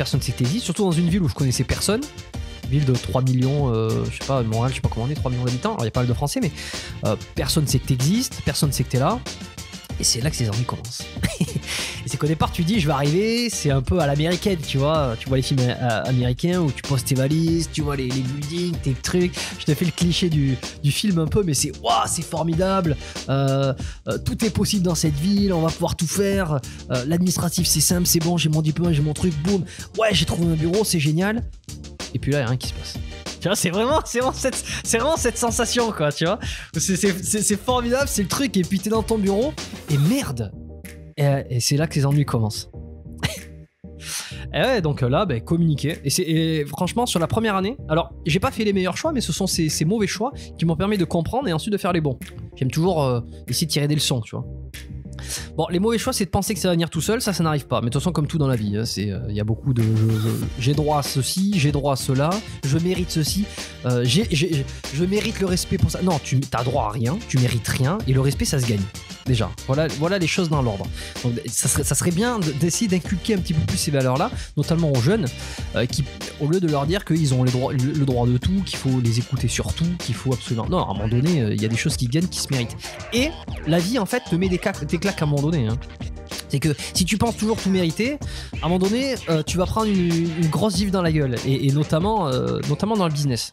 personne tu existes, surtout dans une ville où je connaissais personne, ville de 3 millions, euh, je sais pas, Montréal, je sais pas comment on est, 3 millions d'habitants, alors il y a pas mal de Français, mais euh, personne sait que existes, personne sait que es là, et c'est là que ces ennuis commencent. Et c'est qu'au départ, tu dis, je vais arriver, c'est un peu à l'américaine, tu vois. Tu vois les films euh, américains où tu postes tes valises, tu vois les, buildings, tes trucs. Je te fais le cliché du, film un peu, mais c'est waouh, c'est formidable. Euh, euh, tout est possible dans cette ville, on va pouvoir tout faire. L'administratif, c'est simple, c'est bon, j'ai mon diplôme, j'ai mon truc, boum. Ouais, j'ai trouvé un bureau, c'est génial. Et puis là, il n'y a rien qui se passe. Tu vois, c'est vraiment, c'est vraiment, cette, sensation, quoi, tu vois. C'est formidable, c'est le truc, et puis t'es dans ton bureau, et merde Et, euh, c'est là que les ennuis commencent. et ouais, donc euh, là, bah, communiquer. Et, franchement, sur la première année, alors, j'ai pas fait les meilleurs choix, mais ce sont ces, mauvais choix qui m'ont permis de comprendre et ensuite de faire les bons. J'aime toujours essayer euh, de tirer des leçons, tu vois. Bon, les mauvais choix, c'est de penser que ça va venir tout seul, ça, ça n'arrive pas. Mais de toute façon, comme tout dans la vie, hein, euh, il y a beaucoup de. J'ai droit à ceci, j'ai droit à cela, je mérite ceci, euh, je mérite le respect pour ça. Non, tu as droit à rien, tu mérites rien, et le respect, ça se gagne. Déjà, voilà, voilà les choses dans l'ordre. Donc, ça serait, bien d'essayer d'inculquer un petit peu plus ces valeurs-là, notamment aux jeunes, euh, qui, au lieu de leur dire qu'ils ont le droit de tout, qu'il faut les écouter sur tout, qu'il faut absolument. Non, à un moment donné, il y a des choses qui gagnent, qui se méritent. Et la vie, en fait, te met des, à un moment donné. Hein. C'est que si tu penses toujours tout mériter, à un moment donné, euh, tu vas prendre une, grosse gifle dans la gueule, et, notamment, euh, notamment dans le business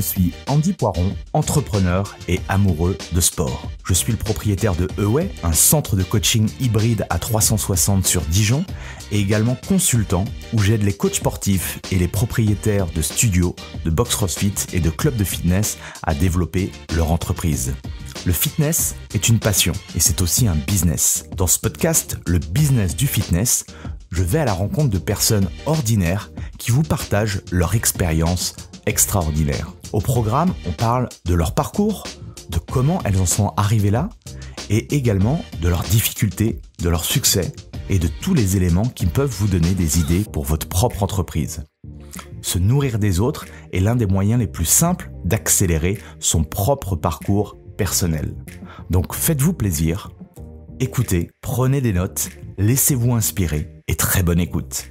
je suis Andy Poiron, entrepreneur et amoureux de sport. Je suis le propriétaire de Eway, un centre de coaching hybride à 360 sur Dijon, et également consultant où j'aide les coachs sportifs et les propriétaires de studios, de boxe crossfit et de clubs de fitness à développer leur entreprise. Le fitness est une passion et c'est aussi un business. Dans ce podcast, le business du fitness, je vais à la rencontre de personnes ordinaires qui vous partagent leur expérience extraordinaire. Au programme, on parle de leur parcours, de comment elles en sont arrivées là, et également de leurs difficultés, de leur succès et de tous les éléments qui peuvent vous donner des idées pour votre propre entreprise. Se nourrir des autres est l'un des moyens les plus simples d'accélérer son propre parcours personnel. Donc faites-vous plaisir, écoutez, prenez des notes, laissez-vous inspirer et très bonne écoute.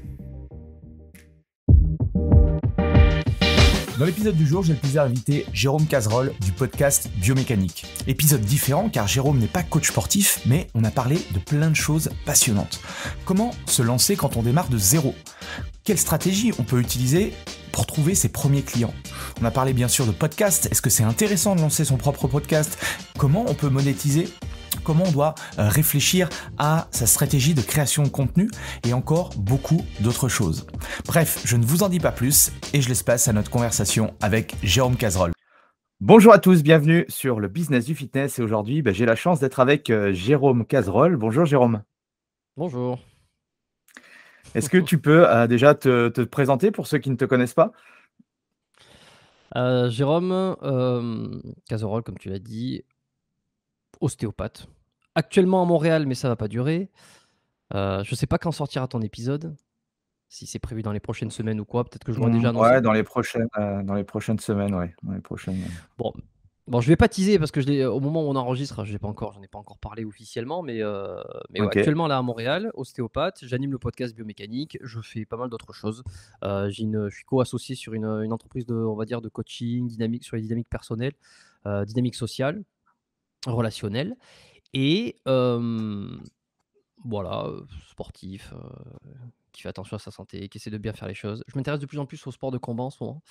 Dans l'épisode du jour, j'ai le plaisir d'inviter Jérôme Cazerolle du podcast Biomécanique. Épisode différent car Jérôme n'est pas coach sportif, mais on a parlé de plein de choses passionnantes. Comment se lancer quand on démarre de zéro Quelle stratégie on peut utiliser pour trouver ses premiers clients. On a parlé bien sûr de podcast, est-ce que c'est intéressant de lancer son propre podcast Comment on peut monétiser comment on doit euh, réfléchir à sa stratégie de création de contenu et encore beaucoup d'autres choses. Bref, je ne vous en dis pas plus et je laisse place à notre conversation avec Jérôme Cazerolle. Bonjour à tous, bienvenue sur le business du fitness et aujourd'hui ben, j'ai la chance d'être avec euh, Jérôme Cazerolle. Bonjour Jérôme. Bonjour. Est-ce que tu peux euh, déjà te, présenter pour ceux qui ne te connaissent pas Jérôme euh, comme tu l'as dit, ostéopathe. Actuellement à Montréal, mais ça va pas durer. je euh, je sais pas quand sortira ton épisode. Si c'est prévu dans les prochaines semaines ou quoi, peut-être que je vois hmm, déjà Ouais, dans les prochaines, euh, dans les prochaines semaines, ouais. les prochaines... Bon, Bon, je vais pas teaser parce que je au moment où on enregistre, je n'ai pas encore, j'en ai pas encore parlé officiellement, mais, euh, actuellement là à Montréal, ostéopathe, j'anime le podcast biomécanique, je fais pas mal d'autres choses. je suis co-associé sur une, entreprise de, on va dire, de coaching, dynamique sur les dynamiques personnelles, dynamiques dynamique sociale relationnel. Et voilà, sportif, qui fait attention à sa santé, qui essaie de bien faire les choses. Je m'intéresse de plus en plus au sport de combat en ce moment.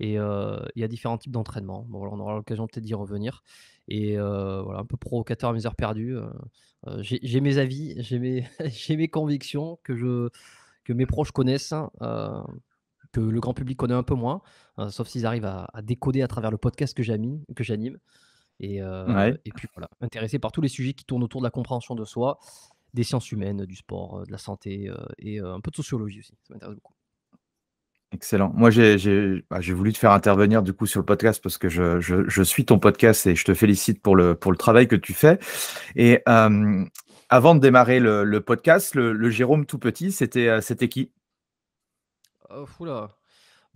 Et il y a différents types d'entraînement. Bon, on aura l'occasion peut-être d'y revenir. Et voilà, un peu provocateur à mes heures perdues. j'ai mes avis, j'ai mes, convictions que, je, que mes proches connaissent. Hein, que le grand public connaît un peu moins, hein, sauf s'ils arrivent à, à, décoder à travers le podcast que j'anime. Euh, et, puis voilà, intéressé par tous les sujets qui tournent autour de la compréhension de soi, des sciences humaines, du sport, de la santé euh, et euh, un peu de sociologie aussi. Ça m'intéresse beaucoup. Excellent. Moi, bah, j'ai voulu te faire intervenir du coup sur le podcast parce que je, suis ton podcast et je te félicite pour le, pour le travail que tu fais. Et avant de démarrer le, podcast, le, Jérôme tout petit, c'était qui oh, Oula,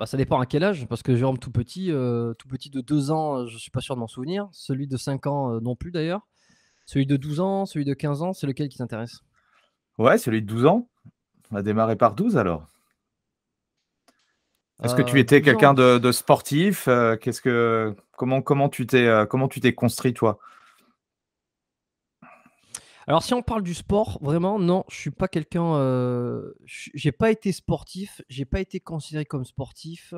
bah, ça dépend à quel âge, parce que Jérôme tout petit, euh, tout petit de 2 ans, euh, je ne suis pas sûr de m'en souvenir. Celui de 5 ans euh, non plus d'ailleurs. Celui de 12 ans, celui de 15 ans, c'est lequel qui t'intéresse Ouais, celui de 12 ans. On a démarré par 12 alors. Est-ce que tu étais quelqu'un de, sportif quest que comment comment tu t'es comment tu t'es construit toi alors, si on parle du sport, vraiment, non, je suis pas quelqu'un. Euh, j'ai pas été sportif, j'ai pas été considéré comme sportif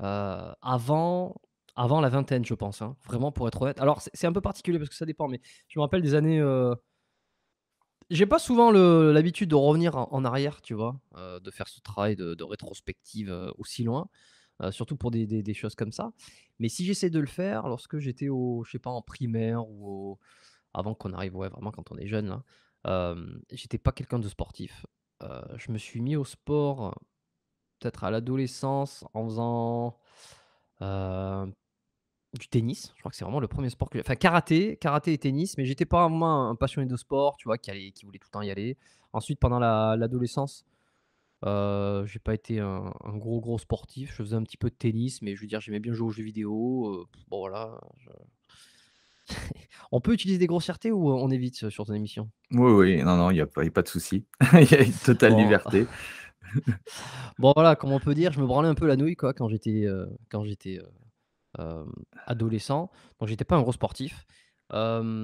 euh, avant, avant la vingtaine, je pense. Hein, vraiment, pour être honnête. Alors, c'est un peu particulier parce que ça dépend, mais je me rappelle des années. euh, j'ai pas souvent l'habitude de revenir en, arrière, tu vois, euh, de faire ce travail de, rétrospective euh, aussi loin, surtout pour des, choses comme ça. Mais si j'essaie de le faire, lorsque j'étais au, je sais pas, en primaire ou au, avant qu'on arrive, ouais, vraiment quand on est jeune, là, j'étais pas quelqu'un de sportif. je me suis mis au sport peut-être à l'adolescence en faisant du tennis. Je crois que c'est vraiment le premier sport que j'ai. Enfin, karaté, karaté et tennis, mais j'étais pas vraiment un, passionné de sport, tu vois, qui, qui voulait tout le temps y aller. Ensuite, pendant l'adolescence, j'ai pas été un, gros gros sportif. Je faisais un petit peu de tennis, mais je veux dire, j'aimais bien jouer aux jeux vidéo. bon voilà. on peut utiliser des grossièretés ou euh, on évite euh, sur ton émission Oui, oui, non, non, il n'y a, pas, a pas de souci. Il y a une totale liberté. bon, voilà, comme on peut dire, je me branlais un peu la nouille quoi, quand j'étais euh, quand j'étais adolescent. Donc, j'étais pas un gros sportif. je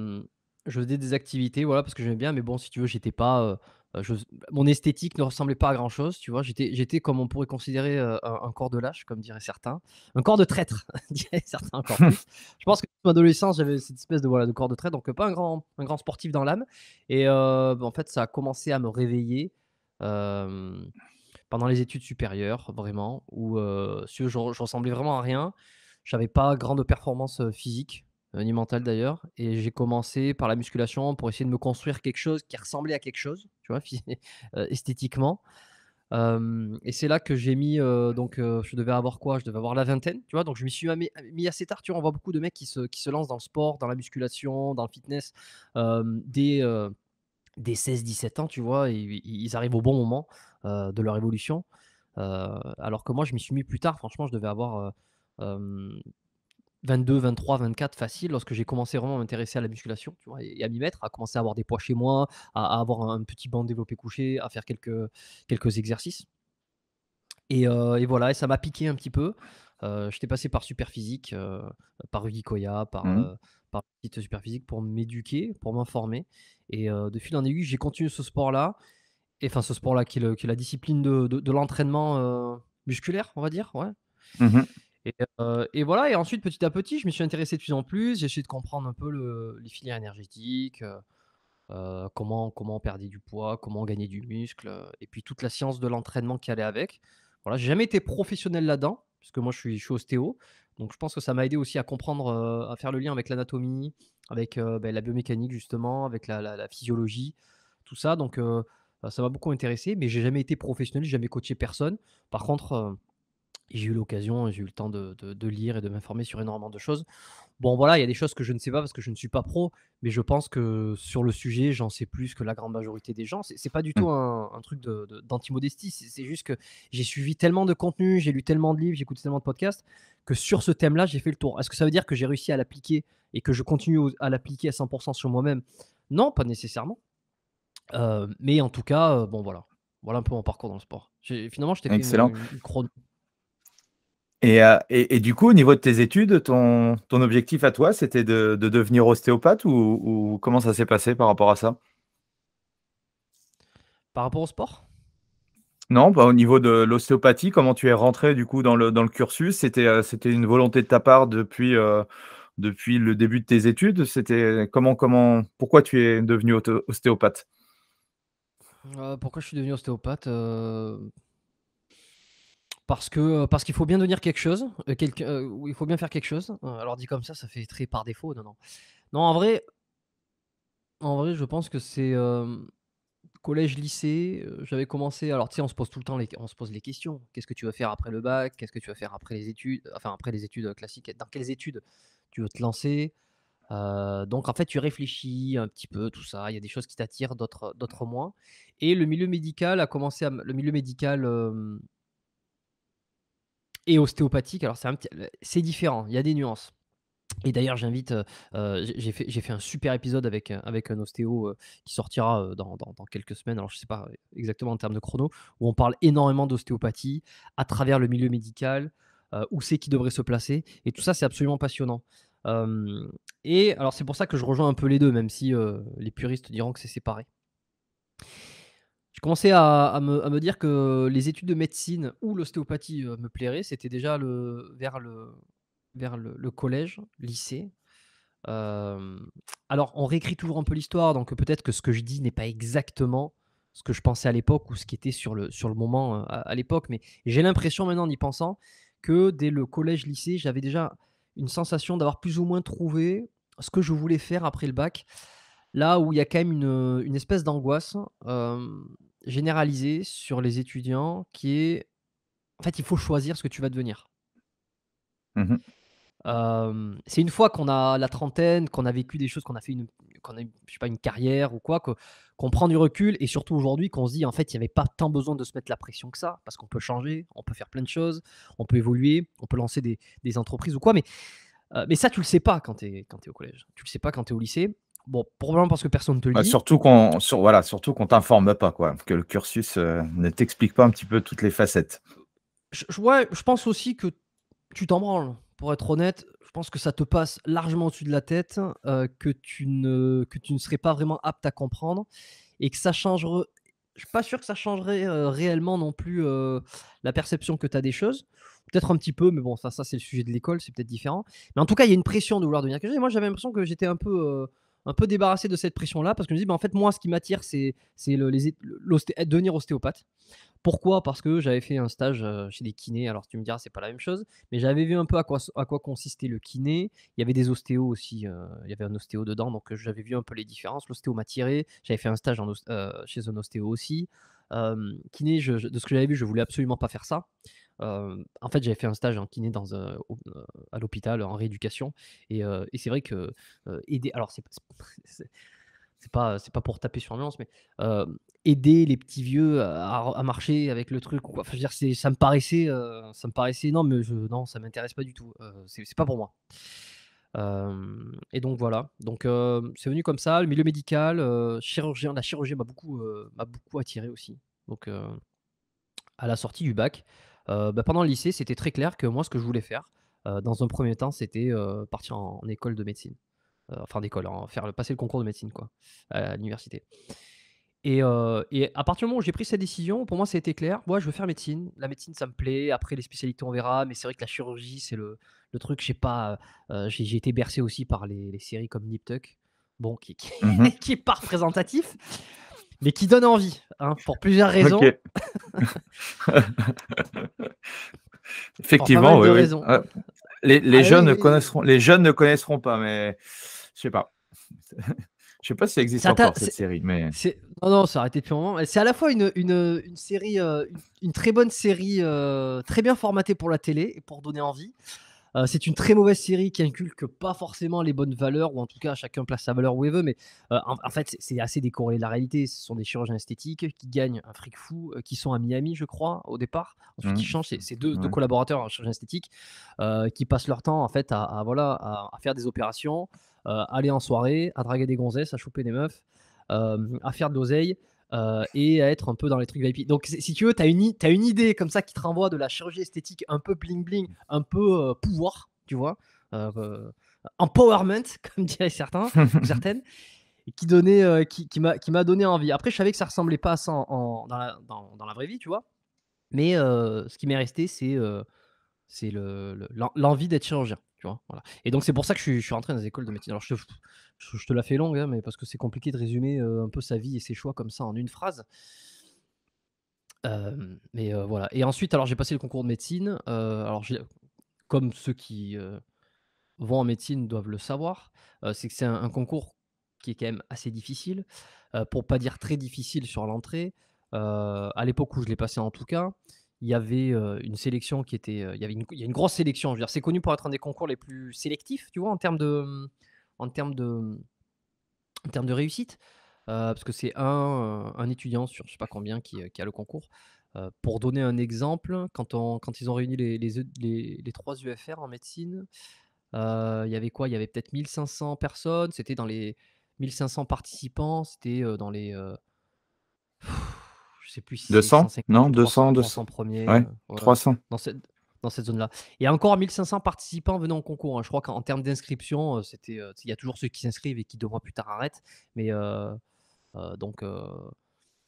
faisais des activités, voilà, parce que j'aimais bien, mais bon, si tu veux, j'étais pas euh, mon esthétique ne ressemblait pas à grand chose, tu vois. J'étais, j'étais comme on pourrait considérer euh, un, corps de lâche, comme diraient certains, un corps de traître, diraient certains encore plus. Je pense que dans mon adolescence, j'avais cette espèce de voilà de corps de traître, donc euh, pas un grand, un grand sportif dans l'âme. Et bah, en fait, ça a commencé à me réveiller pendant les études supérieures, vraiment, où je, je, ressemblais vraiment à rien. J'avais pas grande performance physique, ni mentale d'ailleurs, et j'ai commencé par la musculation pour essayer de me construire quelque chose qui ressemblait à quelque chose tu vois, euh, esthétiquement. et c'est là que j'ai mis, donc je devais avoir quoi Je devais avoir la vingtaine, tu vois. Donc je m'y suis mis, assez tard. Tu vois, on voit beaucoup de mecs qui se, qui se lancent dans le sport, dans la musculation, dans le fitness, dès, 16-17 ans, tu vois. ils arrivent au bon moment de leur évolution. alors que moi, je m'y suis mis plus tard. Franchement, je devais avoir 22, 23, 24 facile lorsque j'ai commencé vraiment à m'intéresser à la musculation tu vois, et à m'y mettre, à commencer à avoir des poids chez moi, à, avoir un petit banc développé couché, à faire quelques, quelques exercices. Et, euh, voilà, ça m'a piqué un petit peu. Euh, j'étais passé par Super Physique, euh, par Rudy Koya, par, mmh. par super physique pour m'éduquer, pour m'informer. Et de fil en aiguille, j'ai continué ce sport-là, et enfin ce sport-là qui, est, la discipline de, l'entraînement musculaire, on va dire. Ouais. Mmh euh, et, voilà, et ensuite petit à petit, je me suis intéressé de plus en plus, j'ai essayé de comprendre un peu les filières énergétiques, euh, euh, comment, comment on du poids, comment gagner du muscle, et puis toute la science de l'entraînement qui allait avec. Voilà, j'ai jamais été professionnel là-dedans, puisque moi je suis, ostéo, donc je pense que ça m'a aidé aussi à comprendre, à faire le lien avec l'anatomie, avec ben, la biomécanique justement, avec la, la physiologie, tout ça. Donc ça m'a beaucoup intéressé, mais j'ai jamais été professionnel, j'ai jamais coaché personne. Par contre j'ai eu l'occasion, j'ai eu le temps de, de, lire et de m'informer sur énormément de choses. Bon, voilà, il y a des choses que je ne sais pas parce que je ne suis pas pro, mais je pense que sur le sujet, j'en sais plus que la grande majorité des gens. C'est pas du mmh. tout un, truc d'anti-modestie. C'est juste que j'ai suivi tellement de contenu, j'ai lu tellement de livres, j'ai écouté tellement de podcasts que sur ce thème-là, j'ai fait le tour. Est-ce que ça veut dire que j'ai réussi à l'appliquer et que je continue à l'appliquer à 100% sur moi-même Non, pas nécessairement. Euh, mais en tout cas, euh, bon, voilà. Voilà un peu mon parcours dans le sport. Finalement, je t'ai une, euh, et, du coup, au niveau de tes études, ton, objectif à toi, c'était de, devenir ostéopathe ou, comment ça s'est passé par rapport à ça Par rapport au sport Non, bah, au niveau de l'ostéopathie, comment tu es rentré du coup dans le, dans le cursus C'était euh, une volonté de ta part depuis, euh, depuis le début de tes études C'était comment, comment, Pourquoi tu es devenu ostéopathe Pourquoi je suis devenu ostéopathe parce que euh, parce qu'il faut bien devenir quelque chose, euh, quelque, euh, il faut bien faire quelque chose. Alors dit comme ça, ça fait très par défaut. Non, non. Non, en vrai, en vrai, je pense que c'est collège, lycée. J'avais commencé. Alors tu sais, on se pose tout le temps, les, on se pose les questions. Qu'est-ce que tu vas faire après le bac Qu'est-ce que tu vas faire après les études Enfin après les études classiques. Dans quelles études tu veux te lancer donc en fait, tu réfléchis un petit peu tout ça. Il y a des choses qui t'attirent, d'autres, d'autres moins. Et le milieu médical a commencé à, le milieu médical et ostéopathique. Alors, c'est, différent, il y a des nuances. Et d'ailleurs, j'invite, euh, euh, j'ai fait, un super épisode avec, euh, un ostéo qui sortira dans, quelques semaines, alors je ne sais pas exactement en termes de chrono, où on parle énormément d'ostéopathie à travers le milieu médical, où c'est qui devrait se placer. Et tout ça, c'est absolument passionnant. et alors, c'est pour ça que je rejoins un peu les deux, même si les puristes diront que c'est séparé je commençais à, me, dire que les études de médecine ou l'ostéopathie euh, me plairaient. C'était déjà vers, le, collège, lycée. Euh, alors, on réécrit toujours un peu l'histoire, donc peut-être que ce que je dis n'est pas exactement ce que je pensais à l'époque ou ce qui était sur le, moment euh, à l'époque, mais j'ai l'impression maintenant en y pensant que dès le collège-lycée, j'avais déjà une sensation d'avoir plus ou moins trouvé ce que je voulais faire après le bac là où il y a quand même une, euh, espèce d'angoisse euh, généralisée sur les étudiants qui est, en fait, il faut choisir ce que tu vas devenir. Mmh euh, c'est une fois qu'on a la trentaine, qu'on a vécu des choses, qu'on a fait une, pas, une carrière ou quoi, qu'on prend du recul et surtout aujourd'hui qu'on se dit en fait il n'y avait pas tant besoin de se mettre la pression que ça parce qu'on peut changer, on peut faire plein de choses, on peut évoluer, on peut lancer des, entreprises ou quoi. Mais, mais ça tu le sais pas quand tu es, quand au collège, tu le sais pas quand tu es au lycée Bon, probablement parce que personne ne te lit. Bah, surtout qu'on sur, voilà, surtout qu'on t'informe pas, quoi, que le cursus euh, ne t'explique pas un petit peu toutes les facettes. Je, ouais, je pense aussi que tu t'en branles, pour être honnête. Je pense que ça te passe largement au-dessus de la tête, euh, que, tu ne, que tu ne serais pas vraiment apte à comprendre et que ça changerait Je suis pas sûr que ça changerait euh, réellement non plus la perception que tu as des choses peut-être un petit peu, mais bon, ça, ça c'est le sujet de l'école, c'est peut-être différent. Mais en tout cas, il y a une pression de vouloir devenir que moi, j'avais l'impression que j'étais un peu, un peu débarrassé de cette pression-là parce que je me dis, bah, en fait, moi, ce qui m'attire, c'est, c'est devenir ostéopathe. Pourquoi Parce que j'avais fait un stage euh, chez des kinés. Alors, tu me diras, c'est pas la même chose, mais j'avais vu un peu à quoi, à quoi consistait le kiné. Il y avait des ostéos aussi. Euh, il y avait un ostéo dedans, donc euh, j'avais vu un peu les différences. L'ostéo m'a J'avais fait un stage en, chez un ostéo aussi. kiné, de ce que j'avais vu, je voulais absolument pas faire ça en fait, j'avais fait un stage en kiné dans, euh, à l'hôpital en rééducation. Et, c'est vrai que aider. Alors, c'est, pas, c'est pas pour taper sur l'ambiance, mais aider les petits vieux à, marcher avec le truc. je veux dire, ça, me paraissait, ça me paraissait non, mais je, non, ça m'intéresse pas du tout. C'est, pas pour moi. et donc voilà, donc c'est venu comme ça, le milieu médical, chirurgien, la chirurgie m'a beaucoup, m'a beaucoup attiré aussi. Donc à la sortie du bac, euh, bah, pendant le lycée, c'était très clair que moi, ce que je voulais faire, euh, dans un premier temps, c'était euh, partir en, école de médecine. enfin, d'école, hein, faire passer le concours de médecine, quoi, à l'université. Et, à partir du moment où j'ai pris cette décision, pour moi, ça a été clair. Moi, je veux faire médecine. La médecine, ça me plaît. Après, les spécialités, on verra. Mais c'est vrai que la chirurgie, c'est le, le, truc, j'ai pas. j'ai été bercé aussi par les, séries comme Nip Tuck, bon, qui, qui, mmh qui est pas représentatif mais qui donne envie, hein, pour plusieurs raisons. Effectivement, oui, les, jeunes ne connaîtront, les jeunes ne pas, mais je sais pas. Je sais pas si ça existe encore cette série, mais non, non, ça a arrêté depuis un moment. C'est à la fois une, série, euh, une, très bonne série, euh, très bien formatée pour la télé et pour donner envie, euh, c'est une très mauvaise série qui inculque pas forcément les bonnes valeurs, ou en tout cas chacun place sa valeur où il veut, mais euh, en, fait c'est assez décorrélé de la réalité. Ce sont des chirurgiens esthétiques qui gagnent un fric fou, euh, qui sont à Miami je crois au départ, ensuite ils mmh. changent, c'est deux, collaborateurs en hein, chirurgien esthétique qui passent leur temps en fait à, voilà, à, faire des opérations, aller en soirée, à draguer des gonzesses, à choper des meufs, à faire de l'oseille. Euh, et à être un peu dans les trucs VIP. Donc, si tu veux, tu as, as, une idée comme ça qui te renvoie de la chirurgie esthétique un peu bling-bling, un peu euh, pouvoir, tu vois, euh, empowerment, comme diraient certains, certaines, et qui, donnait, qui, qui m'a donné envie. Après, je savais que ça ressemblait pas à ça en, dans, la, dans, la, vraie vie, tu vois. Mais ce qui m'est resté, c'est c'est l'envie le, d'être chirurgien. Tu vois, voilà. Et donc, c'est pour ça que je suis, je rentré dans les écoles de médecine. Alors, je, je, te la fais longue, hein, mais parce que c'est compliqué de résumer euh, un peu sa vie et ses choix comme ça en une phrase. Euh, mais euh, voilà. Et ensuite, alors j'ai passé le concours de médecine. alors, comme ceux qui vont en médecine doivent le savoir, c'est que c'est un, concours qui est quand même assez difficile, pour pas dire très difficile sur l'entrée. à l'époque où je l'ai passé en tout cas, il y avait une sélection qui était, il y avait une, a une grosse sélection. dire, c'est connu pour être un des concours les plus sélectifs, tu vois, en termes de, en termes de, en termes de réussite. Euh, parce que c'est un, euh, un, étudiant sur je sais pas combien qui, euh, qui a le concours. pour donner un exemple, quand, on, quand ils ont réuni les, les, e, trois UFR en médecine, il y avait quoi Il y avait peut-être 1500 personnes. C'était dans les 1500 participants. C'était dans les. je sais plus si 200 Non, 200, 200. Premiers, ouais, 300. Dans, dans cette zone-là. Et encore 1500 participants venant au concours. Hein. Je crois qu'en termes d'inscription, euh, c'était, euh, il y a toujours ceux qui s'inscrivent et qui deux plus tard arrêtent. Mais euh, donc,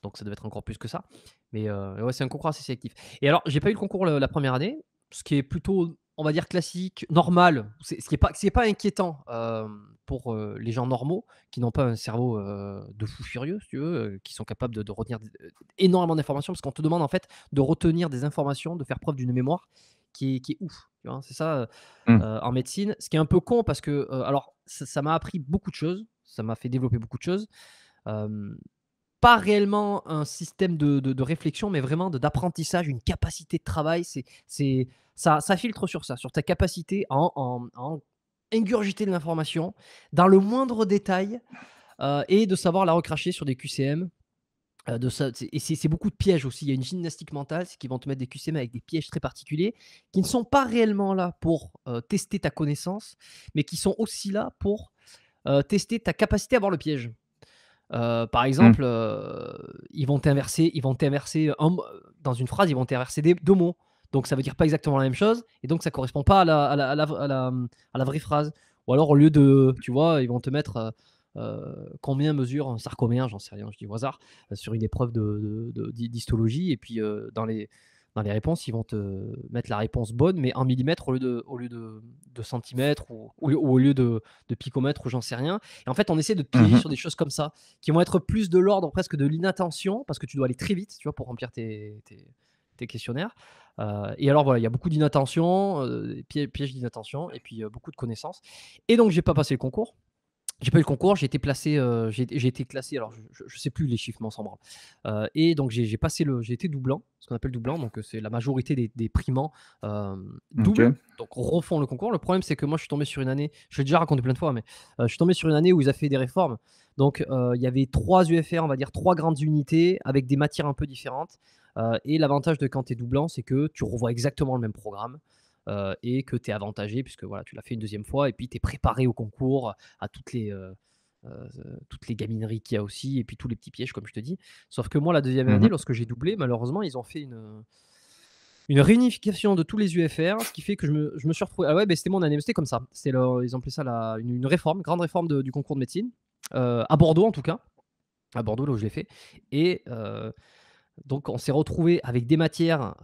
donc ça devait être encore plus que ça. Mais ouais, c'est un concours assez sélectif. Et alors, j'ai pas eu le concours la, première année, ce qui est plutôt, on va dire classique, normal. C'est, ce qui n'est pas, c'est pas inquiétant pour les gens normaux qui n'ont pas un cerveau de fou furieux, si tu veux, qui sont capables de retenir énormément d'informations parce qu'on te demande en fait de retenir des informations, de faire preuve d'une mémoire qui est, qui est ouf. C'est ça mmh. en médecine. Ce qui est un peu con parce que, alors, ça m'a appris beaucoup de choses, ça m'a fait développer beaucoup de choses. pas réellement un système de, réflexion, mais vraiment d'apprentissage, une capacité de travail. C'est, ça, ça filtre sur ça, sur ta capacité à en, en, ingurgiter de l'information dans le moindre détail et de savoir la recracher sur des QCM euh, de ça, et c'est beaucoup de pièges aussi. Il y a une gymnastique mentale, c'est qu'ils vont te mettre des QCM avec des pièges très particuliers qui ne sont pas réellement là pour euh, tester ta connaissance, mais qui sont aussi là pour euh, tester ta capacité à voir le piège. par mmh. exemple, ils vont t'inverser, ils vont t'inverser dans une phrase, ils vont t'inverser deux mots. Donc ça veut dire pas exactement la même chose, et donc ça correspond pas à à la, à la vraie phrase. Ou alors au lieu de, tu vois, ils vont te mettre euh, combien mesure un sarcomère, j'en sais rien, je dis au hasard, euh, sur une épreuve d'histologie. De, de, et puis euh, dans les, dans les réponses, ils vont te mettre la réponse bonne, mais en millimètre au lieu de, au lieu de, centimètres ou, au lieu de, de picomètre ou j'en sais rien. Et en fait, on essaie de te plier mmh sur des choses comme ça, qui vont être plus de l'ordre presque de l'inattention, parce que tu dois aller très vite, tu vois, pour remplir tes, tes, questionnaires. et alors voilà, il y a beaucoup d'inattention, pièges d'inattention, et puis beaucoup de connaissances. Et donc, j'ai pas passé le concours j'ai pas eu le concours, j'ai été placé, euh, j'ai, été classé, alors je, ne sais plus les chiffres, mais s'en Euh, et donc j'ai, passé le, j'ai été doublant, ce qu'on appelle doublant, donc euh, c'est la majorité des, primants euh, doublent, donc refont le concours. Le problème c'est que moi je suis tombé sur une année, je l'ai déjà raconté plein de fois, mais euh, je suis tombé sur une année où ils ont fait des réformes. Donc il y avait trois UFR, on va dire trois grandes unités avec des matières un peu différentes. et l'avantage de quand tu es doublant, c'est que tu revois exactement le même programme. Euh, et que tu es avantagé puisque voilà, tu l'as fait une deuxième fois et puis tu es préparé au concours, à toutes les, euh, euh, toutes les gamineries qu'il y a aussi et puis tous les petits pièges, comme je te dis. Sauf que moi, la deuxième mmh année, lorsque j'ai doublé, malheureusement, ils ont fait une une réunification de tous les UFR, ce qui fait que je me, je me suis retrouvé. Ah ouais, ben, c'était mon année, c'était comme ça. c'est leur, ils ont appelé ça la, une, réforme, grande réforme du concours de médecine, à Bordeaux en tout cas, à Bordeaux là où je l'ai fait. Et donc on s'est retrouvé avec des matières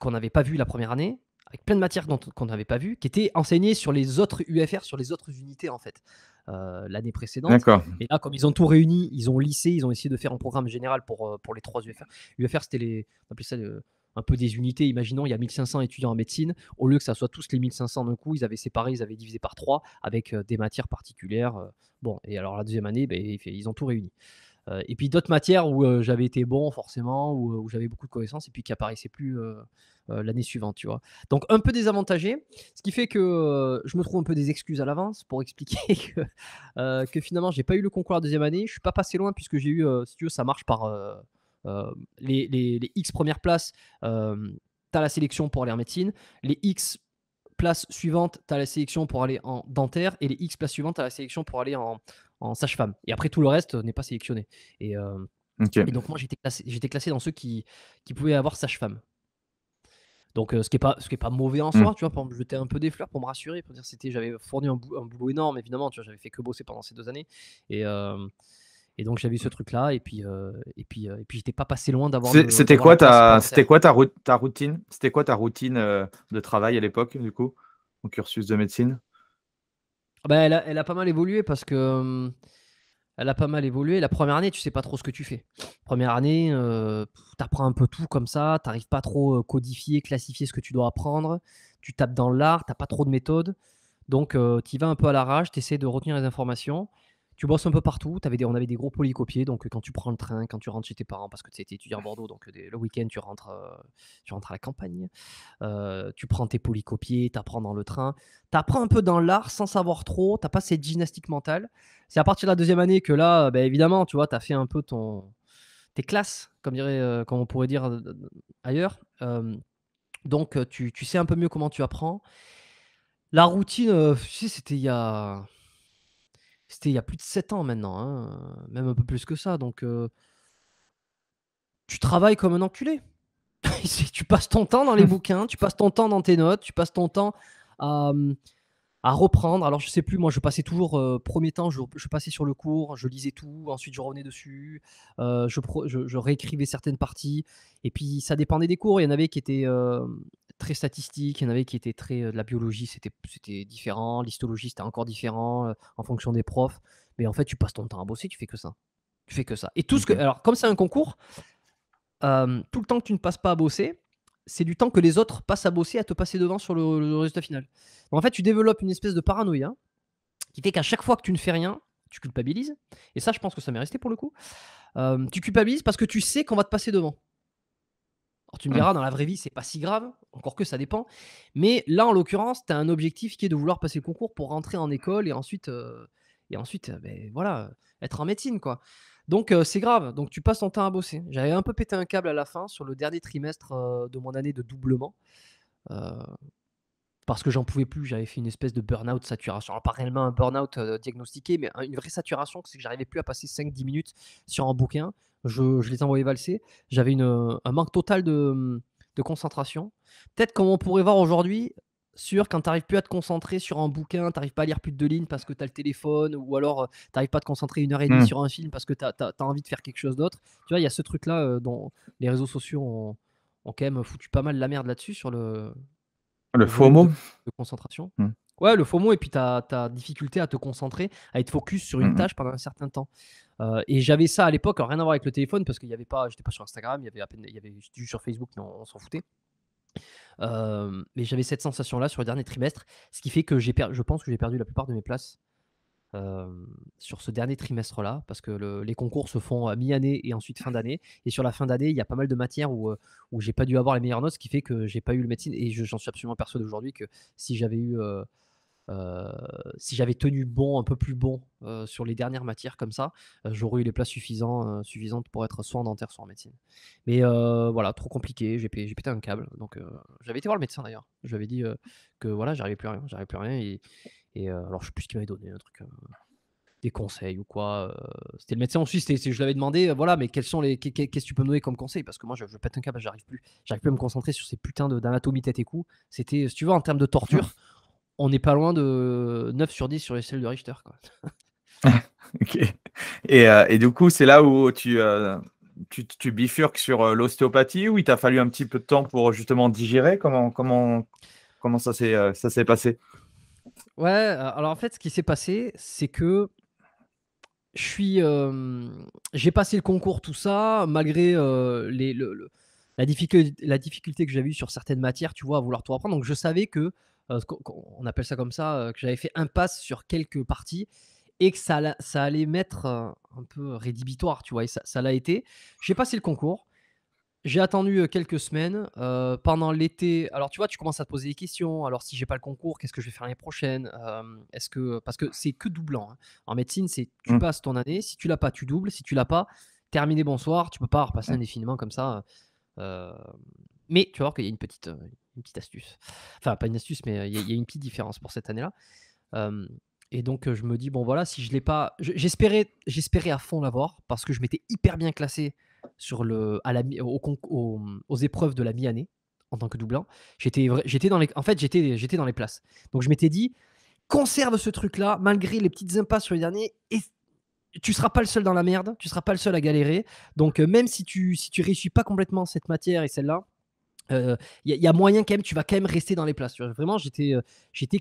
qu'on n'avait pas vues la première année, avec plein de matières qu'on n'avait pas vues, qui étaient enseignées sur les autres UFR, sur les autres unités en fait, euh, l'année précédente. Et là, comme ils ont tout réuni, ils ont lissé, ils ont essayé de faire un programme général pour, euh, pour les trois UFR. UFR, c'était les, un peu des unités. Imaginons, il y a 1500 étudiants en médecine. Au lieu que ça soit tous les 1500 d'un coup, ils avaient séparé, ils avaient divisé par trois avec euh, des matières particulières. Bon, et alors la deuxième année, ben, ils ont tout réuni. Euh, et puis d'autres matières où euh, j'avais été bon, forcément, euh, où, j'avais beaucoup de connaissances et puis qui apparaissaient plus l'année suivante, tu vois. Donc un peu désavantagé, ce qui fait que je me trouve un peu des excuses à l'avance pour expliquer que, finalement, je finalement j'ai pas eu le concours la deuxième année, je suis pas passé loin puisque j'ai eu, si tu veux, ça marche par les, les, X premières places, tu as la sélection pour aller en médecine, les X places suivantes, tu as la sélection pour aller en dentaire et les X places suivantes, tu as la sélection pour aller en, en sage-femme. Et après, tout le reste n'est pas sélectionné. Et, euh, donc, moi, j'étais classé, classé dans ceux qui, qui pouvaient avoir sage-femme. Donc, euh, ce qui n'est pas, ce qui est pas mauvais en hmm. soi, tu vois, pour me jeter un peu des fleurs, pour me rassurer, pour dire c'était, j'avais fourni un, boulot énorme, évidemment, tu vois, j'avais fait que bosser pendant ces deux années. Et, euh, et donc, j'avais eu ce truc-là, et puis, et puis, et puis, j'étais pas passé loin d'avoir. c'était, quoi, ta, c'était quoi, ta, routine C'était quoi ta routine de travail à l'époque, du coup, au cursus de médecine ah bah, elle, a, pas mal évolué parce que euh, elle a pas mal évolué. La première année, tu sais pas trop ce que tu fais. Première année, euh, tu apprends un peu tout comme ça, tu n'arrives pas trop euh, codifier, classifier ce que tu dois apprendre. Tu tapes dans l'art, tu pas trop de méthode. Donc, tu tu vas un peu à l'arrache, tu essaies de retenir les informations tu bosses un peu partout. on avait des gros polycopiés. Donc, euh, quand tu prends le train, quand tu rentres chez tes parents, parce que tu étais étudiant à Bordeaux, donc euh, le week-end, tu, rentres, euh, tu rentres à la campagne. tu prends tes polycopiés, tu apprends dans le train. Tu apprends un peu dans l'art sans savoir trop. Tu pas cette gymnastique mentale. C'est à partir de la deuxième année que là, bah, évidemment, tu vois, tu as fait un peu ton, tes classes, comme, dirait, comme on pourrait dire ailleurs. donc, tu, tu sais un peu mieux comment tu apprends. La routine, tu sais, c'était il y a c'était il y a plus de 7 ans maintenant, hein, même un peu plus que ça. Donc, tu travailles comme un enculé. tu passes ton temps dans les bouquins, tu passes ton temps dans tes notes, tu passes ton temps à, mmh, reprendre. Alors, je sais plus, moi, je passais toujours, premier temps, je, passais sur le cours, je lisais tout, ensuite je revenais dessus, je, je, réécrivais certaines parties. Et puis, ça dépendait des cours. Il y en avait qui étaient très statistiques, il y en avait qui étaient très de la biologie, c'était, différent, l'histologie, c'était encore différent en fonction des profs. Mais en fait, tu passes ton temps à bosser, tu fais que ça. Tu fais que ça. Et tout ce que. Alors, comme c'est un concours, tout le temps que tu ne passes pas à bosser, c'est du temps que les autres passent à bosser, à te passer devant sur le, résultat final. en fait, tu développes une espèce de paranoïa qui fait qu'à chaque fois que tu ne fais rien, tu culpabilises. Et ça, je pense que ça m'est resté pour le coup. tu culpabilises parce que tu sais qu'on va te passer devant tu me diras, mmh. dans la vraie vie, c'est pas si grave, encore que ça dépend. Mais là, en l'occurrence, tu as un objectif qui est de vouloir passer le concours pour rentrer en école et ensuite, euh, et ensuite euh, ben, voilà, être en médecine. quoi. Donc euh, c'est grave, donc tu passes ton temps à bosser. J'avais un peu pété un câble à la fin sur le dernier trimestre de mon année de doublement parce que j'en pouvais plus. J'avais fait une espèce de burn-out saturation. Alors, pas réellement un burn-out euh, diagnostiqué, mais une vraie saturation, c'est que j'arrivais plus à passer 5-10 minutes sur un bouquin. Je, les envoyais valser. J'avais un manque total de, concentration. Peut-être comme on pourrait voir aujourd'hui, sur quand tu n'arrives plus à te concentrer sur un bouquin, tu pas à lire plus de deux lignes parce que tu as le téléphone, ou alors euh, tu n'arrives pas à te concentrer une heure et demie hmm. sur un film parce que tu as, envie de faire quelque chose d'autre. Tu vois, il y a ce truc-là euh, dont les réseaux sociaux ont, ont, quand même foutu pas mal la merde là-dessus, sur le, le FOMO De concentration. Hmm. Ouais, le FOMO, et puis ta difficulté à te concentrer, à être focus sur une hmm, hmm. tâche pendant un certain temps. Euh, et j'avais ça à l'époque, rien à voir avec le téléphone, parce qu'il n'y avait pas, j'étais pas sur Instagram, il y avait peine, il y avait juste sur Facebook, mais on, s'en foutait. Euh, mais j'avais cette sensation-là sur le dernier trimestre, ce qui fait que j'ai je pense que j'ai perdu la plupart de mes places sur ce dernier trimestre-là, parce que les concours se font euh, mi-année et ensuite fin d'année. Et sur la fin d'année, il y a pas mal de matières où, euh, où j'ai pas dû avoir les meilleures notes, ce qui fait que j'ai pas eu le médecine. Et j'en suis absolument persuadé aujourd'hui que si j'avais eu. Euh, si j'avais tenu bon, un peu plus bon sur les dernières matières comme ça, j'aurais eu les places suffisantes pour être soit en dentaire, soit en médecine. Mais voilà, trop compliqué, j'ai pété un câble. Donc j'avais été voir le médecin d'ailleurs. J'avais dit que voilà, j'arrivais plus rien, j'arrivais plus rien. Et, et euh, alors, je sais plus ce qu'il m'avait donné, euh, des conseils ou quoi. Euh, c'était le médecin en Suisse, je l'avais demandé, voilà, mais quels sont les, qu'est-ce que tu peux me donner comme conseil Parce que moi, je, je pas un câble, j'arrive plus, j'arrive plus à me concentrer sur ces putains d'anatomie tête et cou. C'était, si tu veux, en termes de torture, on n'est pas loin de 9 sur 10 sur les cellules de Richter. ok. Et, du coup, c'est là où tu. bifurques sur l'ostéopathie où il t'a fallu un petit peu de temps pour justement digérer Comment, comment, comment ça s'est passé Ouais, alors en fait, ce qui s'est passé, c'est que je suis, j'ai passé le concours, tout ça, malgré les, la, difficulté, la difficulté que j'avais eue sur certaines matières, tu vois, à vouloir tout apprendre. Donc je savais que, on appelle ça comme ça, que j'avais fait un impasse sur quelques parties et que ça, ça allait mettre un peu rédhibitoire, tu vois, et ça, ça l'a été. J'ai passé le concours, j'ai attendu euh, quelques semaines. Euh, pendant l'été, alors tu vois, tu commences à te poser des questions. Alors, si j'ai pas le concours, qu'est-ce que je vais faire l'année prochaine euh, Est-ce que parce que c'est que doublant hein. En médecine, c'est tu mmh. passes ton année. Si tu l'as pas, tu doubles. Si tu l'as pas, terminé bonsoir. Tu peux pas repasser mmh. indéfiniment comme ça. mais tu vois qu'il y a une petite, petite astuce. Enfin, pas une astuce, mais il y, a une petite différence pour cette année-là. et donc, je me dis, bon, voilà, si je l'ai pas. J'espérais j'espérais à fond l'avoir parce que je m'étais hyper bien classé sur le, à la, au, aux épreuves de la mi-année en tant que doublant J'étais, dans les, en fait, j'étais, dans les places. Donc je m'étais dit, conserve ce truc-là, malgré les petites impasses sur les derniers, et tu seras pas le seul dans la merde, tu seras pas le seul à galérer. Donc euh, même si tu si tu réussis pas complètement cette matière et celle-là, euh, il y, a moyen quand même, tu vas quand même rester dans les places. Vraiment, j'étais euh, j'étais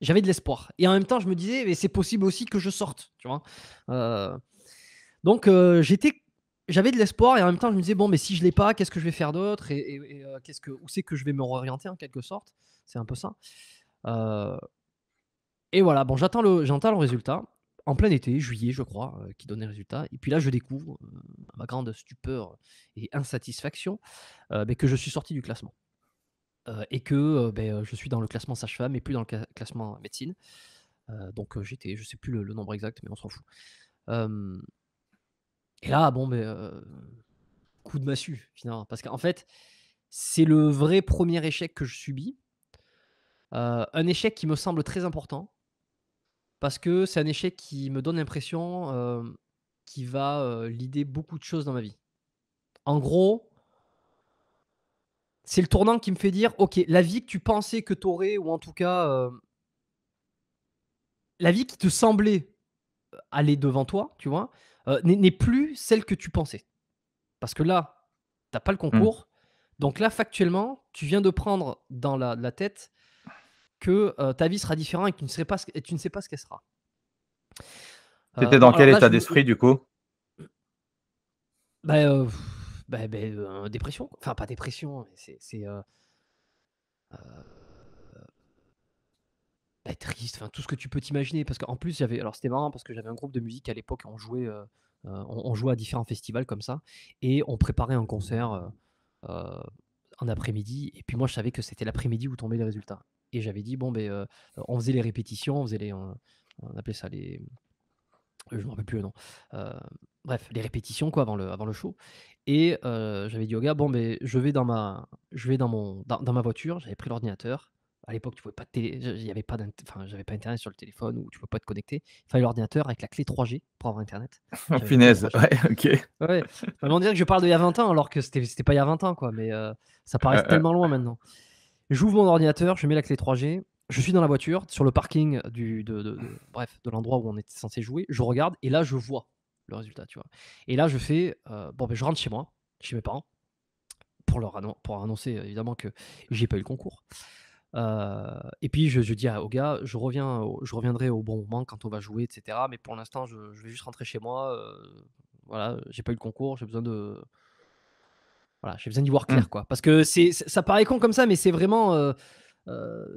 j'avais de l'espoir. Et en même temps, je me disais, mais c'est possible aussi que je sorte, tu vois. donc j'étais j'avais de l'espoir et en même temps je me disais bon mais si je l'ai pas qu'est-ce que je vais faire d'autre et, euh, que où c'est que je vais me réorienter en quelque sorte c'est un peu ça euh, et voilà bon j'attends le j'entends le résultat en plein été juillet je crois euh, qui donne les résultats et puis là je découvre à ma grande stupeur et insatisfaction ben, que je suis sorti du classement et que ben, je suis dans le classement sage-femme et plus dans le classement médecine donc j'étais je sais plus le, le, nombre exact mais on s'en fout et là, bon, euh, coup de massue, finalement. Parce qu'en fait, c'est le vrai premier échec que je subis. Euh, un échec qui me semble très important. Parce que c'est un échec qui me donne l'impression euh, qu'il va lider beaucoup de choses dans ma vie. En gros, c'est le tournant qui me fait dire ok la vie que tu pensais que tu aurais ou en tout cas la vie qui te semblait aller devant toi tu vois euh, n'est plus celle que tu pensais. Parce que là, tu n'as pas le hmm. concours. Donc là, factuellement, tu viens de prendre dans la, tête que euh, ta vie sera différente et que tu ne, sais pas ce, et tu ne sais pas ce qu'elle sera. Euh, tu étais dans quel état d'esprit du coup bah, bah, bah, dépression. Enfin, pas dépression, c'est triste, tout ce que tu peux t'imaginer. Parce qu'en plus, j'avais, alors c'était marrant parce que j'avais un groupe de musique à l'époque, on jouait, euh, euh, on, jouait à différents festivals comme ça, et on préparait un concert euh, euh, en après-midi. Et puis moi, je savais que c'était l'après-midi où tombaient les résultats. Et j'avais dit bon, ben, on faisait les répétitions, on faisait les, on, appelait ça les, je me rappelle plus le nom. bref, les répétitions quoi avant le, avant le show. Et j'avais dit au gars bon, ben, je vais dans ma, je vais dans mon, dans ma voiture. J'avais pris l'ordinateur à l'époque, tu pouvais pas il avait pas j'avais pas internet sur le téléphone ou tu pouvais pas te connecter. Il fallait l'ordinateur avec la clé 3G pour avoir internet. Oh punaise, ouais, ok. Ouais. on dirait que je parle d'il y a 20 ans alors que c'était c'était pas il y a 20 ans quoi, mais euh, ça paraît tellement loin maintenant. J'ouvre mon ordinateur, je mets la clé 3G, je suis dans la voiture sur le parking du de, bref, de l'endroit où on était censé jouer, je regarde et là je vois le résultat, tu vois. Et là je fais euh, bon ben je rentre chez moi, chez mes parents pour leur pour annoncer évidemment que j'ai pas eu le concours. Euh, et puis je, dis à, gars, je, reviens, je reviendrai au bon moment quand on va jouer, etc. Mais pour l'instant, je, vais juste rentrer chez moi. Euh, voilà, j'ai pas eu le concours, j'ai besoin de. Voilà, j'ai besoin d'y voir mmh. clair, quoi. Parce que c'est, ça paraît con comme ça, mais c'est vraiment. Euh,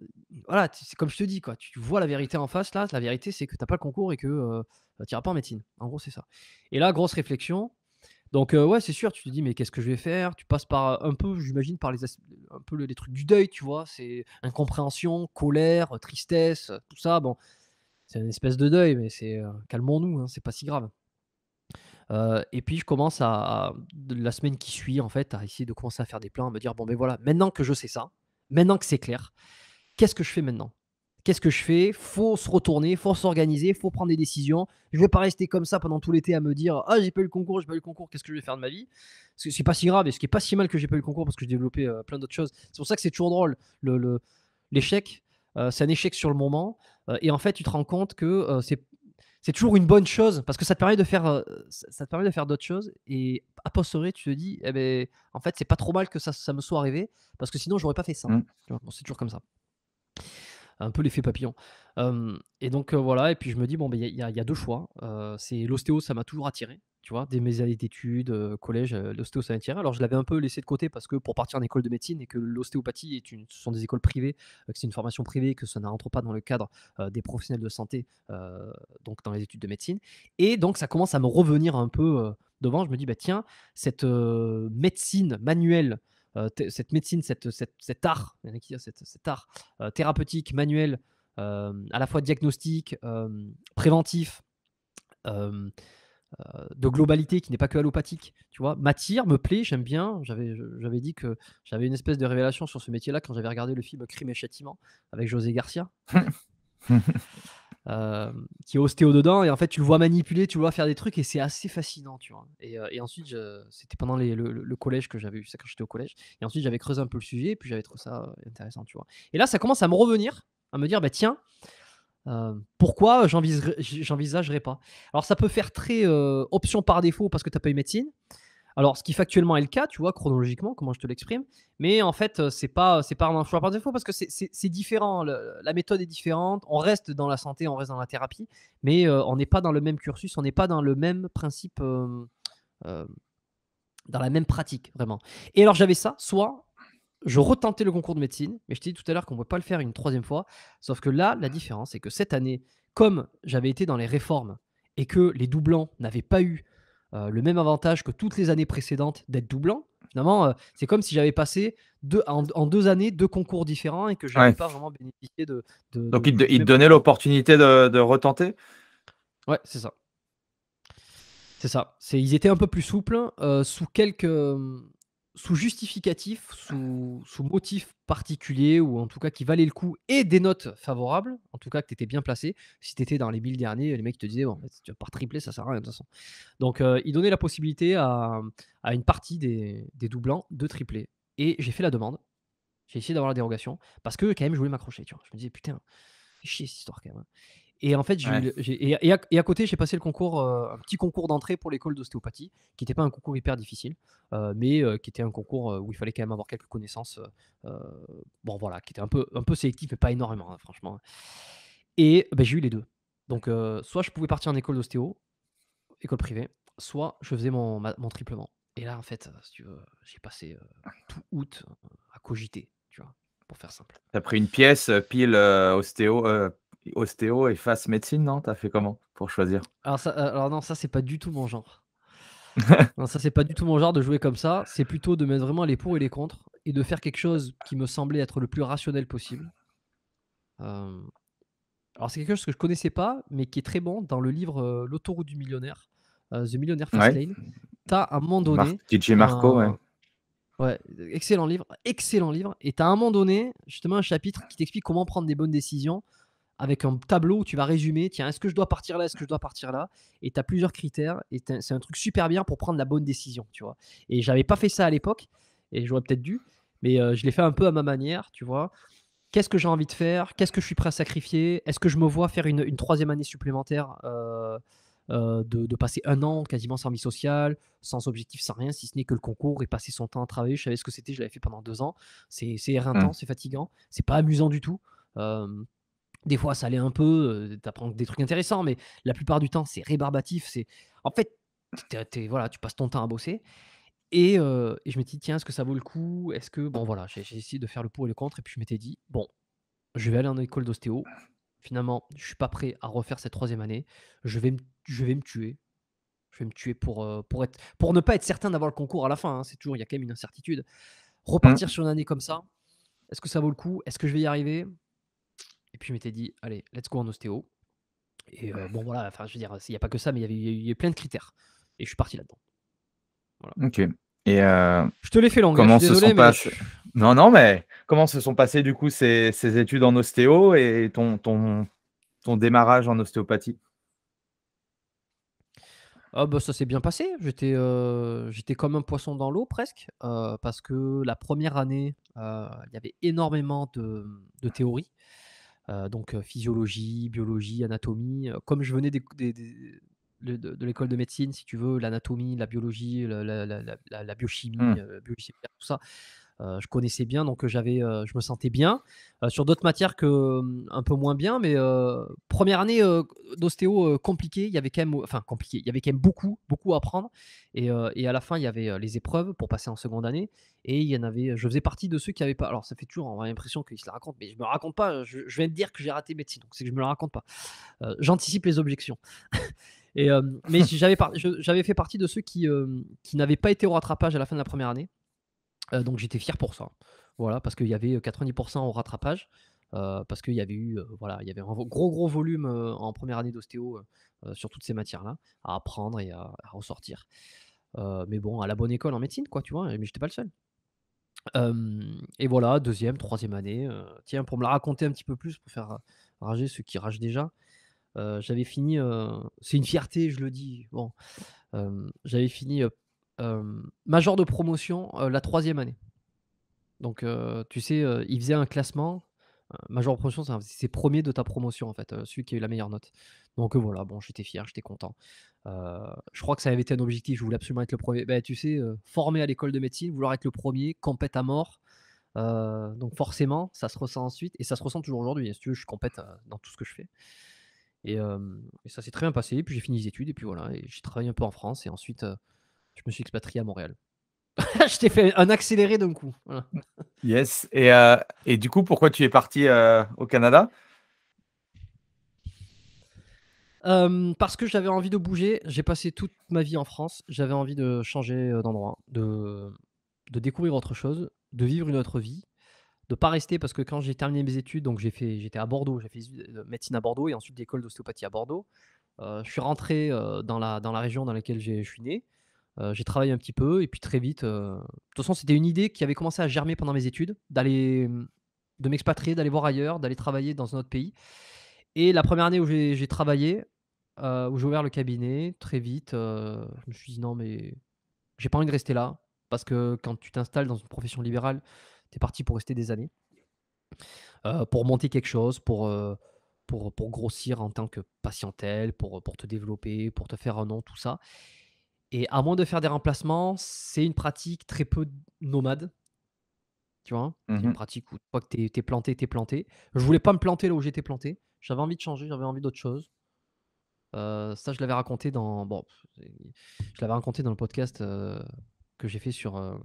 voilà, c'est comme je te dis, quoi. Tu vois la vérité en face, là. La vérité, c'est que t'as pas le concours et que tu pas en médecine. En gros, c'est ça. Et là, grosse réflexion. Donc ouais, c'est sûr, tu te dis mais qu'est-ce que je vais faire Tu passes par un peu, j'imagine, par les un peu les trucs du deuil, tu vois, c'est incompréhension, colère, tristesse, tout ça. Bon, c'est une espèce de deuil, mais c'est calmons-nous, hein, c'est pas si grave. et puis je commence à, la semaine qui suit en fait à essayer de commencer à faire des plans, à me dire bon mais ben, voilà, maintenant que je sais ça, maintenant que c'est clair, qu'est-ce que je fais maintenant qu'est-ce que je fais Faut se retourner, faut s'organiser, faut prendre des décisions. Je vais pas rester comme ça pendant tout l'été à me dire ah j'ai pas eu le concours, j'ai pas eu le concours, qu'est-ce que je vais faire de ma vie Ce qui c'est pas si grave et ce qui est pas si mal que j'ai pas eu le concours parce que j'ai développé euh, plein d'autres choses. C'est pour ça que c'est toujours drôle le l'échec. Euh, c'est un échec sur le moment euh, et en fait tu te rends compte que c'est c'est toujours une bonne chose parce que ça te permet de faire ça te permet de faire d'autres choses et à posteriori tu te dis eh ben en fait c'est pas trop mal que ça, ça me soit arrivé parce que sinon j'aurais pas fait ça mmh. c'est toujours comme ça un peu l'effet papillon. et donc voilà, et puis je me dis, bon, ben, il y, a, y, a deux choix. c'est l'ostéo, ça m'a toujours attiré, tu vois, dès mes années d'études, collège, l'ostéo, ça m'a attiré. Alors je l'avais un peu laissé de côté parce que pour partir en école de médecine et que l'ostéopathie, ce sont des écoles privées, que c'est une formation privée, que ça ne rentre pas dans le cadre des professionnels de santé, donc dans les études de médecine. Et donc ça commence à me revenir un peu devant, je me dis, bah, tiens, cette médecine manuelle euh, cette médecine, cet art, qui cet, art euh, thérapeutique, manuel, euh, à la fois diagnostique, préventif, de globalité qui n'est pas que allopathique, tu vois, m'attire, me plaît, j'aime bien. J'avais, j'avais dit que j'avais une espèce de révélation sur ce métier-là quand j'avais regardé le film Crime et Châtiment avec José Garcia. Euh, qui est ostéo dedans. Et en fait, tu le vois manipuler, tu le vois faire des trucs et c'est assez fascinant, tu vois. Et, euh, ensuite, c'était pendant le, collège que j'avais eu ça quand j'étais au collège. Et ensuite, j'avais creusé un peu le sujet et puis j'avais trouvé ça euh, intéressant, tu vois. Et là, ça commence à me revenir, à me dire, bah tiens. pourquoi j'envisagerais pas Alors ça peut faire très option par défaut parce que tu pas eu médecine, alors, ce qui factuellement est le cas, tu vois, chronologiquement, comment je te l'exprime, mais en fait, euh, c'est pas, euh, c'est pas un choix par défaut parce que c'est différent, la méthode est différente, on reste dans la santé, on reste dans la thérapie, mais euh, on n'est pas dans le même cursus, on n'est pas dans le même principe, dans la même pratique, vraiment. Et alors, j'avais ça, soit je retentais le concours de médecine, mais je t'ai dit tout à l'heure qu'on ne pouvait pas le faire une troisième fois, sauf que là, la différence, c'est que cette année, comme j'avais été dans les réformes et que les doublants n'avaient pas eu euh, le même avantage que toutes les années précédentes d'être doublant. Finalement, euh, c'est comme si j'avais passé en, deux années deux concours différents et que je n'avais pas vraiment bénéficié de. Donc, ils il, te donnaient l'opportunité de, retenter Ouais, c'est ça. C'est ça. Ils étaient un peu plus souples. Euh, sous quelques, sous justificatif, sous, motif particulier, ou en tout cas qui valait le coup, et des notes favorables, en tout cas que tu étais bien placé. Si tu étais dans les billes derniers, les mecs te disaient, bon, en tu vas pas tripler, ça sert à rien de toute façon. Donc, euh, il donnait la possibilité à, une partie des, doublants de tripler. Et j'ai fait la demande, j'ai essayé d'avoir la dérogation, parce que quand même, je voulais m'accrocher, tu vois. Je me disais, putain, c'est chier cette histoire quand même. Hein. Et en fait, et, à, côté, j'ai passé le concours, euh, un petit concours d'entrée pour l'école d'ostéopathie, qui n'était pas un concours hyper difficile, euh, mais euh, qui était un concours où il fallait quand même avoir quelques connaissances. bon, voilà, qui était un peu, un peu sélectif, mais pas énormément, hein, franchement. Et ben, j'ai eu les deux. Donc, soit je pouvais partir en école d'ostéo, école privée, soit je faisais mon, mon, triplement. Et là, en fait, j'ai passé tout août à cogiter, tu vois, pour faire simple. as pris une pièce pile ostéo ostéo et face médecine, non T'as fait comment pour choisir alors, ça, euh, non, ça c'est pas du tout mon genre. non, ça c'est pas du tout mon genre de jouer comme ça. C'est plutôt de mettre vraiment les pour et les contre et de faire quelque chose qui me semblait être le plus rationnel possible. Alors c'est quelque chose que je connaissais pas, mais qui est très bon dans le livre euh, L'autoroute du millionnaire, euh, The Millionaire Fastlane. T'as un moment donné. DJ Marco, ouais. excellent livre, excellent livre. Et t'as à un moment donné, justement, un chapitre qui t'explique comment prendre des bonnes décisions avec un tableau où tu vas résumer, tiens, est-ce que je dois partir là, est-ce que je dois partir là Et tu as plusieurs critères, et c'est un truc super bien pour prendre la bonne décision, tu vois. Et j'avais pas fait ça à l'époque, et j'aurais peut-être dû, mais euh, je l'ai fait un peu à ma manière, tu vois. Qu'est-ce que j'ai envie de faire Qu'est-ce que je suis prêt à sacrifier Est-ce que je me vois faire une, troisième année supplémentaire euh, euh, de, passer un an quasiment sans vie sociale, sans objectif, sans rien, si ce n'est que le concours et passer son temps à travailler. Je savais ce que c'était, je l'avais fait pendant deux ans. C'est intense, mmh. c'est fatigant, c'est pas amusant du tout. Des fois, ça allait un peu, euh, tu des trucs intéressants, mais la plupart du temps, c'est rébarbatif. C'est En fait, voilà, tu passes ton temps à bosser. Euh, et, je me dis, tiens, est-ce que ça vaut le coup Est-ce que. Bon, voilà, j'ai essayé de faire le pour et le contre. Et puis je m'étais dit, bon, je vais aller en école d'ostéo. Finalement, je suis pas prêt à refaire cette troisième année. Je vais me, je vais me tuer. Je vais me tuer pour, euh, pour, être, pour ne pas être certain d'avoir le concours à la fin. Hein. C'est toujours, il y a quand même une incertitude. Mmh. Repartir sur une année comme ça, est-ce que ça vaut le coup Est-ce que je vais y arriver et puis je m'étais dit, allez, let's go en ostéo. Et euh, bon, voilà, enfin, je veux dire, il n'y a pas que ça, mais il y, a eu plein de critères. Et je suis parti là-dedans. Ok. Et euh, je te l'ai fait l'anglais. Comment je désolé, se sont Non, non, mais comment se sont passées du coup ces, ces études en ostéo et ton, ton, ton démarrage en ostéopathie ah, bah ça s'est bien passé. J'étais euh, j'étais comme un poisson dans l'eau presque parce que la première année il y avait énormément de, de euh, donc euh, physiologie, biologie, anatomie. Euh, comme je venais de, l'école de médecine, si tu veux, l'anatomie, la biologie, la, la, biochimie, mmh. biochimie, tout ça. Euh, je connaissais bien, donc euh, j'avais, euh, je me sentais bien. sur d'autres matières que hum, un peu moins bien, mais première année d'ostéo compliquée, il y avait quand même, enfin compliqué, il y avait quand même beaucoup, beaucoup à apprendre. Et, à la fin, il y avait les épreuves pour passer en seconde année, et il y en avait, je faisais partie de ceux qui n'avaient pas. Alors ça fait toujours, on a l'impression qu'ils se la racontent, mais je me raconte pas. Je, vais viens de dire que j'ai raté médecine, donc c'est que je me la raconte pas. J'anticipe les objections. Et, mais j'avais, fait partie de ceux qui, qui n'avaient pas été au rattrapage à la fin de la première année. Euh, donc j'étais fier pour ça. Voilà, parce qu'il y avait 90% euh, au rattrapage. Euh, parce qu'il y avait eu voilà il y avait un gros gros volume en première année d'ostéo sur toutes ces matières là à apprendre et à, ressortir mais bon à la bonne école en médecine quoi tu vois mais j'étais pas le seul et voilà deuxième troisième année tiens pour me la raconter un petit peu plus pour faire rager ceux qui ragent déjà j'avais fini c'est une fierté je le dis bon j'avais fini euh, major de promotion euh, la troisième année. Donc, euh, tu sais, il faisait un classement. major de promotion, c'est premier de ta promotion, en fait, celui qui a eu la meilleure note. Donc voilà, bon, j'étais fier, j'étais content. je crois que ça avait été un objectif, je voulais absolument être le premier. Ben, tu sais, former à l'école de médecine, vouloir être le premier, compète à mort, donc forcément, ça se ressent ensuite et ça se ressent toujours aujourd'hui. Si tu veux, je compète dans tout ce que je fais. Et, ça s'est très bien passé. Puis j'ai fini les études et puis voilà. Et j'ai travaillé un peu en France et ensuite je me suis expatrié à Montréal. je t'ai fait un accéléré d'un coup. Yes. Et, euh, et, du coup, pourquoi tu es parti euh, au Canada euh, parce que j'avais envie de bouger, j'ai passé toute ma vie en France, j'avais envie de changer d'endroit, de, de découvrir autre chose, de vivre une autre vie, de pas rester parce que quand j'ai terminé mes études, donc j'ai fait, j'étais à Bordeaux, j'ai fait médecine à Bordeaux et ensuite d'école d'ostéopathie à Bordeaux. je suis rentré dans, la, dans la région dans laquelle je suis né, euh, j'ai travaillé un petit peu et puis très vite. Euh, de toute façon, c'était une idée qui avait commencé à germer pendant mes études, d'aller, hum, de m'expatrier, d'aller voir ailleurs, d'aller travailler dans un autre pays. Et la première année où j'ai travaillé, euh, où j'ai ouvert le cabinet, très vite, je me suis dit non, mais j'ai pas envie de rester là parce que quand tu t'installes dans une profession libérale, tu es parti pour rester des années, pour monter quelque chose, pour. Pour, pour, grossir en tant que patientèle, pour, pour te développer, pour te faire un nom, tout ça. Et à moins de faire des remplacements, c'est une pratique très peu nomade. Tu vois, hein, c'est une mmh pratique où toi que t'es es planté, t'es planté. Je voulais pas me planter là où j'étais planté. J'avais envie de changer, j'avais envie d'autre chose. Euh, ça, je l'avais raconté dans bon, je l'avais raconté dans le podcast euh, que j'ai fait sur euh,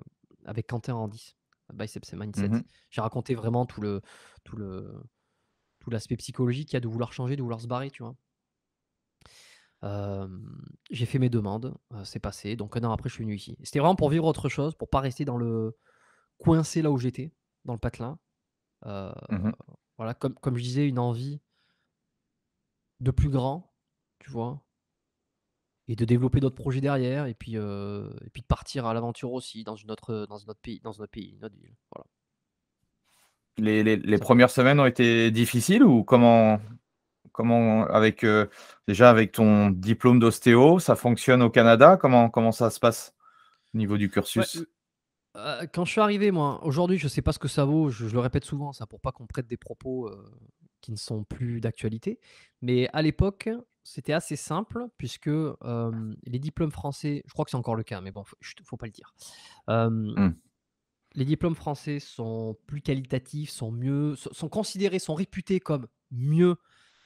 avec Quentin Andy, Biceps et Mindset. Mmh j'ai raconté vraiment tout le tout le tout l'aspect psychologique qu'il y a de vouloir changer, de vouloir se barrer, tu vois j'ai fait mes demandes, c'est passé. Donc un an après, je suis venu ici. C'était vraiment pour vivre autre chose, pour pas rester dans le coincé là où j'étais, dans le patelin. Mmh voilà, comme, comme je disais, une envie de plus grand, tu vois, et de développer d'autres projets derrière, et puis, et puis de partir à l'aventure aussi dans une autre, dans un autre pays, dans un autre pays, une autre ville. Voilà. Les, les premières semaines ont été difficiles ou comment comment avec euh, déjà avec ton diplôme d'ostéo, ça fonctionne au Canada Comment comment ça se passe au niveau du cursus euh, Quand je suis arrivé, moi, aujourd'hui, je ne sais pas ce que ça vaut. Je, le répète souvent, ça pour pas qu'on prête des propos euh, qui ne sont plus d'actualité. Mais à l'époque, c'était assez simple puisque les diplômes français, je crois que c'est encore le cas, mais bon, il ne faut pas le dire. Hum. les diplômes français sont plus qualitatifs, sont mieux, sont considérés, sont réputés comme mieux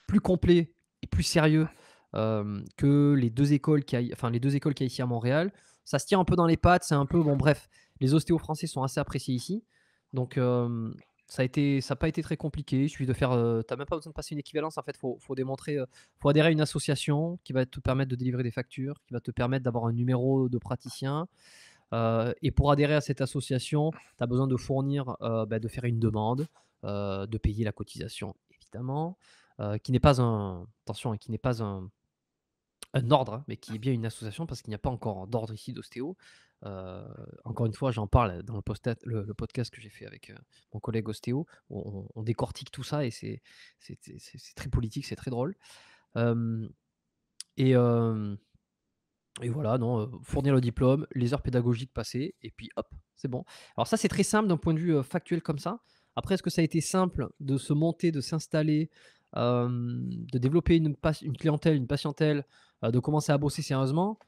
plus complet et plus sérieux euh, que les deux écoles qui enfin les deux écoles qui a ici à Montréal. Ça se tient un peu dans les pattes, c'est un peu bon bref. Les ostéos français sont assez appréciés ici, donc euh, ça a été, ça n'a pas été très compliqué. je suis de faire, tu euh, t'as même pas besoin de passer une équivalence en fait. Faut, faut démontrer, faut adhérer à une association qui va te permettre de délivrer des factures, qui va te permettre d'avoir un numéro de praticien. et pour adhérer à cette association, tu as besoin de fournir, bah, de faire une demande, de payer la cotisation évidemment, euh, qui n'est pas un attention, hein, qui n'est pas un, un ordre, hein, mais qui est bien une association parce qu'il n'y a pas encore d'ordre ici d'ostéo. Euh, encore une fois, j'en parle dans le, le, podcast que j'ai fait avec euh, mon collègue ostéo. On, décortique tout ça et c'est très politique, c'est très drôle. et, et, voilà, non, fournir le diplôme, les heures pédagogiques passées, et puis hop, c'est bon. Alors ça, c'est très simple d'un point de vue factuel comme ça. Après, est-ce que ça a été simple de se monter, de s'installer, de développer une, une, clientèle, une patientèle, de commencer à bosser sérieusement.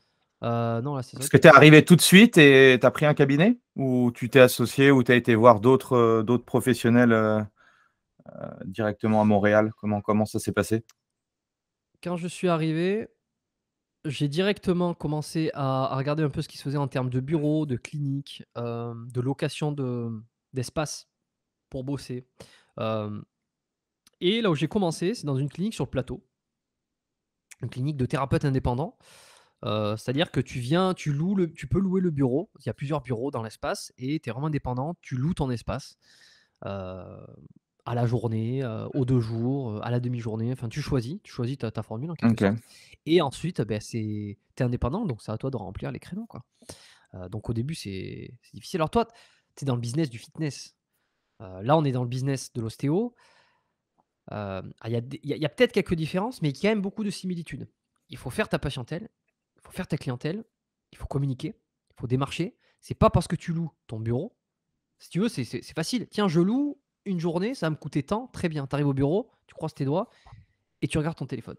non, Est-ce que tu es arrivé tout de suite et tu as pris un cabinet Ou tu t'es associé ou tu as été voir d'autres, d'autres professionnels directement à Montréal comment, comment ça s'est passé Quand je suis arrivé, j'ai directement commencé à, regarder un peu ce qui se faisait en termes de bureaux, de cliniques, de location de, d'espace pour bosser. Et là où j'ai commencé, c'est dans une clinique sur le plateau, une clinique de thérapeute indépendants. Euh, c'est-à-dire que tu viens, tu loues tu peux louer le bureau. Il y a plusieurs bureaux dans l'espace et tu es vraiment indépendant. Tu loues ton espace euh, à la journée, euh, aux deux jours, à la demi-journée. Enfin, tu choisis, tu choisis ta, formule. Et ensuite, ben, tu es indépendant, donc c'est à toi de remplir les créneaux. Quoi. donc au début, c'est difficile. Alors toi, tu es dans le business du fitness. là, on est dans le business de l'ostéo. Euh, ah, il y a, peut-être quelques différences, mais il y a quand même beaucoup de similitudes. Il faut faire ta patientèle, il faut faire ta clientèle, il faut communiquer, il faut démarcher. C'est pas parce que tu loues ton bureau. Si tu veux, c'est facile. Tiens, je loue une journée, ça va me coûter tant, très bien. Tu arrives au bureau, tu croises tes doigts et tu regardes ton téléphone.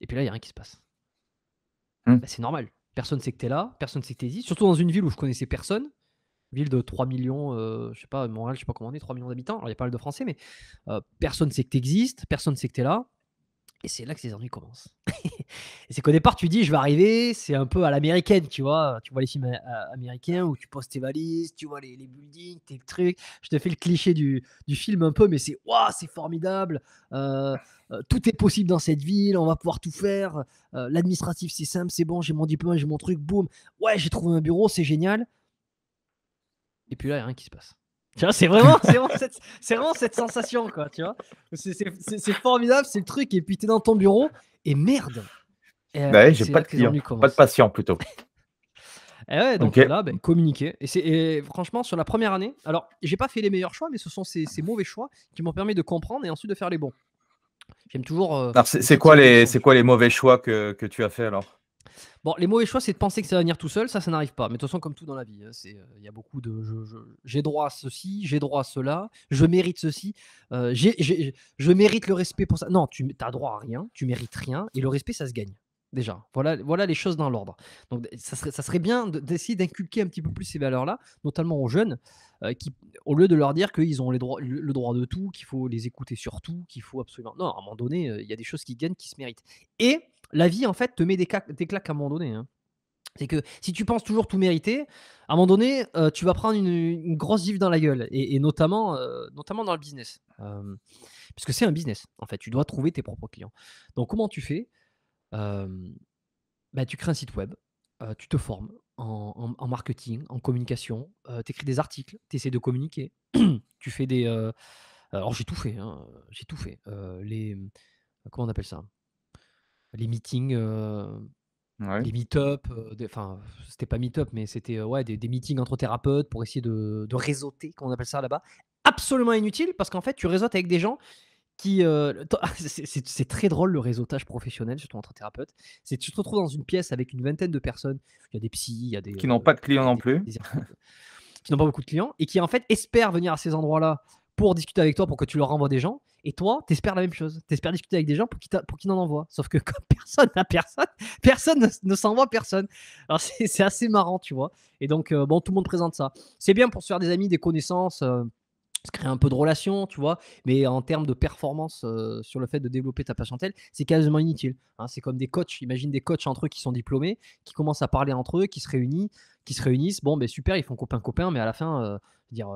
Et puis là, il n'y a rien qui se passe. Mmh. Bah, c'est normal. Personne ne sait que tu es là, personne ne sait que tu es ici. Surtout dans une ville où je connaissais personne, ville de 3 millions, euh, je sais pas, Montréal, je sais pas comment on est, 3 millions d'habitants. Alors, il y a pas mal de Français, mais euh, personne ne sait que tu existes, personne ne sait que tu es là. Et c'est là que ces ennuis commencent. et c'est qu'au départ, tu dis, je vais arriver, c'est un peu à l'américaine, tu vois. Tu vois les films euh, américains où tu poses tes valises, tu vois les, les buildings, tes trucs. Je te fais le cliché du, film un peu, mais c'est waouh, c'est formidable. tout est possible dans cette ville, on va pouvoir tout faire. L'administratif, c'est simple, c'est bon, j'ai mon diplôme, j'ai mon truc, boum. Ouais, j'ai trouvé un bureau, c'est génial et puis là, il n'y a rien qui se passe. Tu vois, c'est vraiment, cette, vraiment cette sensation, quoi, tu vois. C'est formidable, c'est le truc, et puis es dans ton bureau, et merde. Et, euh, bah j'ai pas de pas de patient plutôt. Eh donc là, ben, communiquer. Et, c'est franchement, sur la première année, alors j'ai pas fait les meilleurs choix, mais ce sont ces, mauvais choix qui m'ont permis de comprendre et ensuite de faire les bons. J'aime toujours. Euh, c'est quoi, les, quoi les mauvais choix que, que tu as fait alors Bon, les mauvais choix, c'est de penser que ça va venir tout seul, ça, ça n'arrive pas. Mais de toute façon, comme tout dans la vie, hein, euh, il y a beaucoup de j'ai droit à ceci, j'ai droit à cela, je mérite ceci, euh, je mérite le respect pour ça. Non, tu as droit à rien, tu mérites rien, et le respect, ça se gagne. Déjà, voilà, voilà les choses dans l'ordre. Donc, ça serait, ça serait bien d'essayer d'inculquer un petit peu plus ces valeurs-là, notamment aux jeunes, euh, qui, au lieu de leur dire qu'ils ont les droits, le droit de tout, qu'il faut les écouter sur tout, qu'il faut absolument. Non, à un moment donné, il y a des choses qui gagnent, qui se méritent. Et la vie, en fait, te met des, claques à un moment donné. Hein. C'est que si tu penses toujours tout mériter, à un moment donné, euh, tu vas prendre une, grosse gifle dans la gueule, et, notamment, euh, notamment dans le business. parce euh, puisque c'est un business, en fait, tu dois trouver tes propres clients. Donc comment tu fais bah, Tu crées un site web, tu te formes en, marketing, en communication, tu écris des articles, tu essaies de communiquer, tu fais des... alors j'ai tout fait, hein, j'ai tout fait. les, comment on appelle ça les meetings, les meet-up, enfin, c'était pas meet-up, mais c'était ouais, des, meetings entre thérapeutes pour essayer de, réseauter, comme on appelle ça là-bas. Absolument inutile parce qu'en fait, tu réseautes avec des gens qui. c'est très drôle le réseautage professionnel, surtout entre thérapeutes. C'est tu te retrouves dans une pièce avec une vingtaine de personnes. Il y a des psys, il y a des. Qui n'ont pas de clients non plus. qui n'ont pas beaucoup de clients et qui en fait espèrent venir à ces endroits-là pour discuter avec toi pour que tu leur envoies des gens. Et toi, t'espères la même chose. T'espères discuter avec des gens pour qu'ils n'en n'en envoient. Sauf que comme personne n'a personne, personne ne, s'envoie personne. Alors c'est assez marrant, tu vois. Et donc, euh, bon, tout le monde présente ça. C'est bien pour se faire des amis, des connaissances. Euh, se créer un peu de relation, tu vois, mais en termes de performance euh, sur le fait de développer ta patientèle, c'est quasiment inutile. Hein. C'est comme des coachs, imagine des coachs entre eux qui sont diplômés, qui commencent à parler entre eux, qui se réunissent, qui se réunissent. Bon, ben super, ils font copain copain, mais à la fin, veux dire,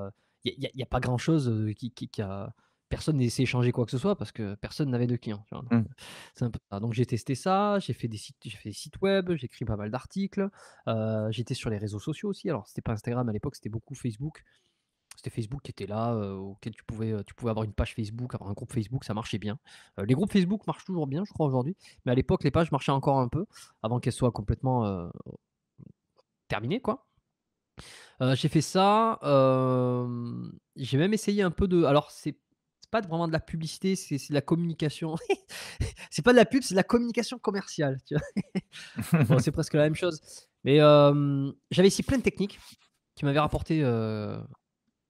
il n'y a, pas grand chose euh, qui, a. Personne n'a essayé changer quoi que ce soit parce que personne n'avait de clients. Mmh. Euh, ah, donc j'ai testé ça, j'ai fait, des sites, fait web, j'ai écrit pas mal d'articles, euh, j'étais sur les réseaux sociaux aussi. Alors c'était pas Instagram à l'époque, c'était beaucoup Facebook. C'était Facebook qui était là, auquel tu pouvais, tu pouvais avoir une page Facebook, avoir un groupe Facebook, ça marchait bien. les groupes Facebook marchent toujours bien, je crois, aujourd'hui. Mais à l'époque, les pages marchaient encore un peu avant qu'elles soient complètement terminées, quoi. Euh, j'ai fait ça, j'ai même essayé un peu de alors c'est pas vraiment de la publicité, c'est de la communication. C'est pas de la pub, c'est de la communication commerciale, c'est presque la même chose. Mais, j'avais ici plein de techniques qui m'avaient rapporté, euh,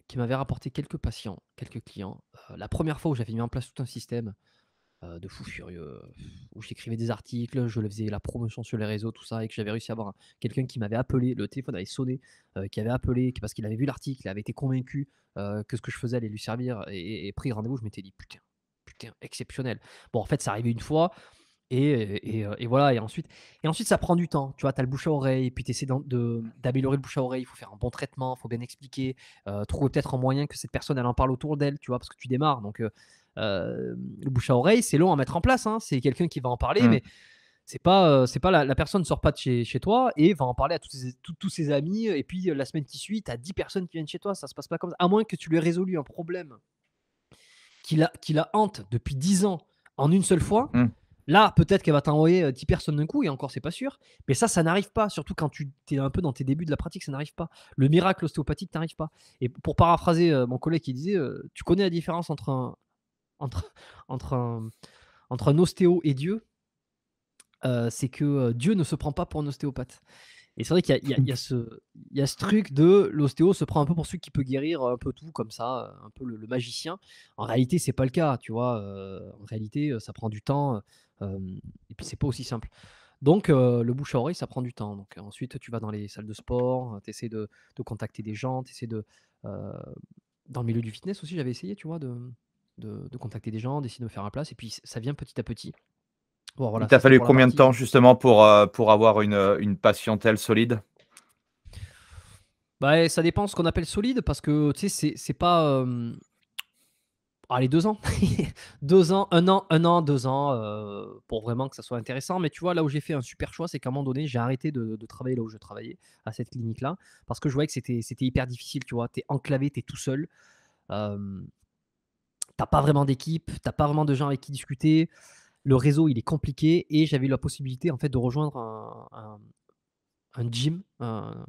qui m'avaient rapporté quelques patients, quelques clients. Euh, la première fois où j'avais mis en place tout un système euh, de fou furieux, où j'écrivais des articles, je le faisais la promotion sur les réseaux, tout ça, et que j'avais réussi à avoir quelqu'un qui m'avait appelé, le téléphone avait sonné, euh, qui avait appelé, parce qu'il avait vu l'article, avait été convaincu euh, que ce que je faisais allait lui servir, et, pris rendez-vous, je m'étais dit, putain, putain, exceptionnel. Bon, en fait, ça arrivait une fois. Et, et, voilà, et ensuite, et ensuite ça prend du temps. Tu vois, tu as le bouche à oreille, et puis tu essaies d'améliorer le bouche à oreille. Il faut faire un bon traitement, il faut bien expliquer, euh, trouver peut-être un moyen que cette personne elle en parle autour d'elle, tu vois, parce que tu démarres. Donc, le euh, bouche à oreille, c'est long à mettre en place. Hein. C'est quelqu'un qui va en parler, mm. mais c'est pas, euh, c'est pas la, la, personne sort pas de chez, toi et va en parler à tous ses, amis. Et puis euh, la semaine qui suit, tu as 10 personnes qui viennent chez toi. Ça se passe pas comme ça. À moins que tu lui aies résolu un problème qui la, qui a hante depuis 10 ans en une seule fois. Mm. Là, peut-être qu'elle va t'envoyer 10 personnes d'un coup, et encore, c'est pas sûr. Mais ça, ça n'arrive pas, surtout quand tu es un peu dans tes débuts de la pratique, ça n'arrive pas. Le miracle ostéopathique n'arrive pas. Et pour paraphraser mon collègue qui disait, tu connais la différence entre un, entre, entre, un, entre un ostéo et Dieu, euh, c'est que euh, Dieu ne se prend pas pour un ostéopathe. Et c'est vrai qu'il y, a ce, il y ce truc de l'ostéo se prend un peu pour celui qui peut guérir un peu tout comme ça, un peu le, magicien. En réalité, c'est pas le cas, tu vois. Euh, en réalité, ça prend du temps et puis c'est pas aussi simple. Donc, le bouche à oreille, ça prend du temps. Donc, ensuite, tu vas dans les salles de sport, tu essaies de, de, contacter des gens, tu essaies de. dans le milieu du fitness aussi, j'avais essayé, tu vois, de, de, contacter des gens, d'essayer de me faire un place, et puis ça vient petit à petit. voilà, Il t'a fallu combien de temps justement pour, euh, pour avoir une, euh, une patientèle solide bah, Ça dépend ce qu'on appelle solide parce que tu c'est pas. Euh, allez, deux ans. deux ans, un an, un an, deux ans pour vraiment que ça soit intéressant. Mais tu vois, là où j'ai fait un super choix, c'est qu'à un moment donné, j'ai arrêté de, travailler là où je travaillais, à cette clinique-là, parce que je voyais que c'était hyper difficile. Tu vois, es enclavé, tu es tout seul. Euh, t'as pas vraiment d'équipe, t'as pas vraiment de gens avec qui discuter, le réseau il est compliqué et j'avais la possibilité en fait de rejoindre un, gym, un,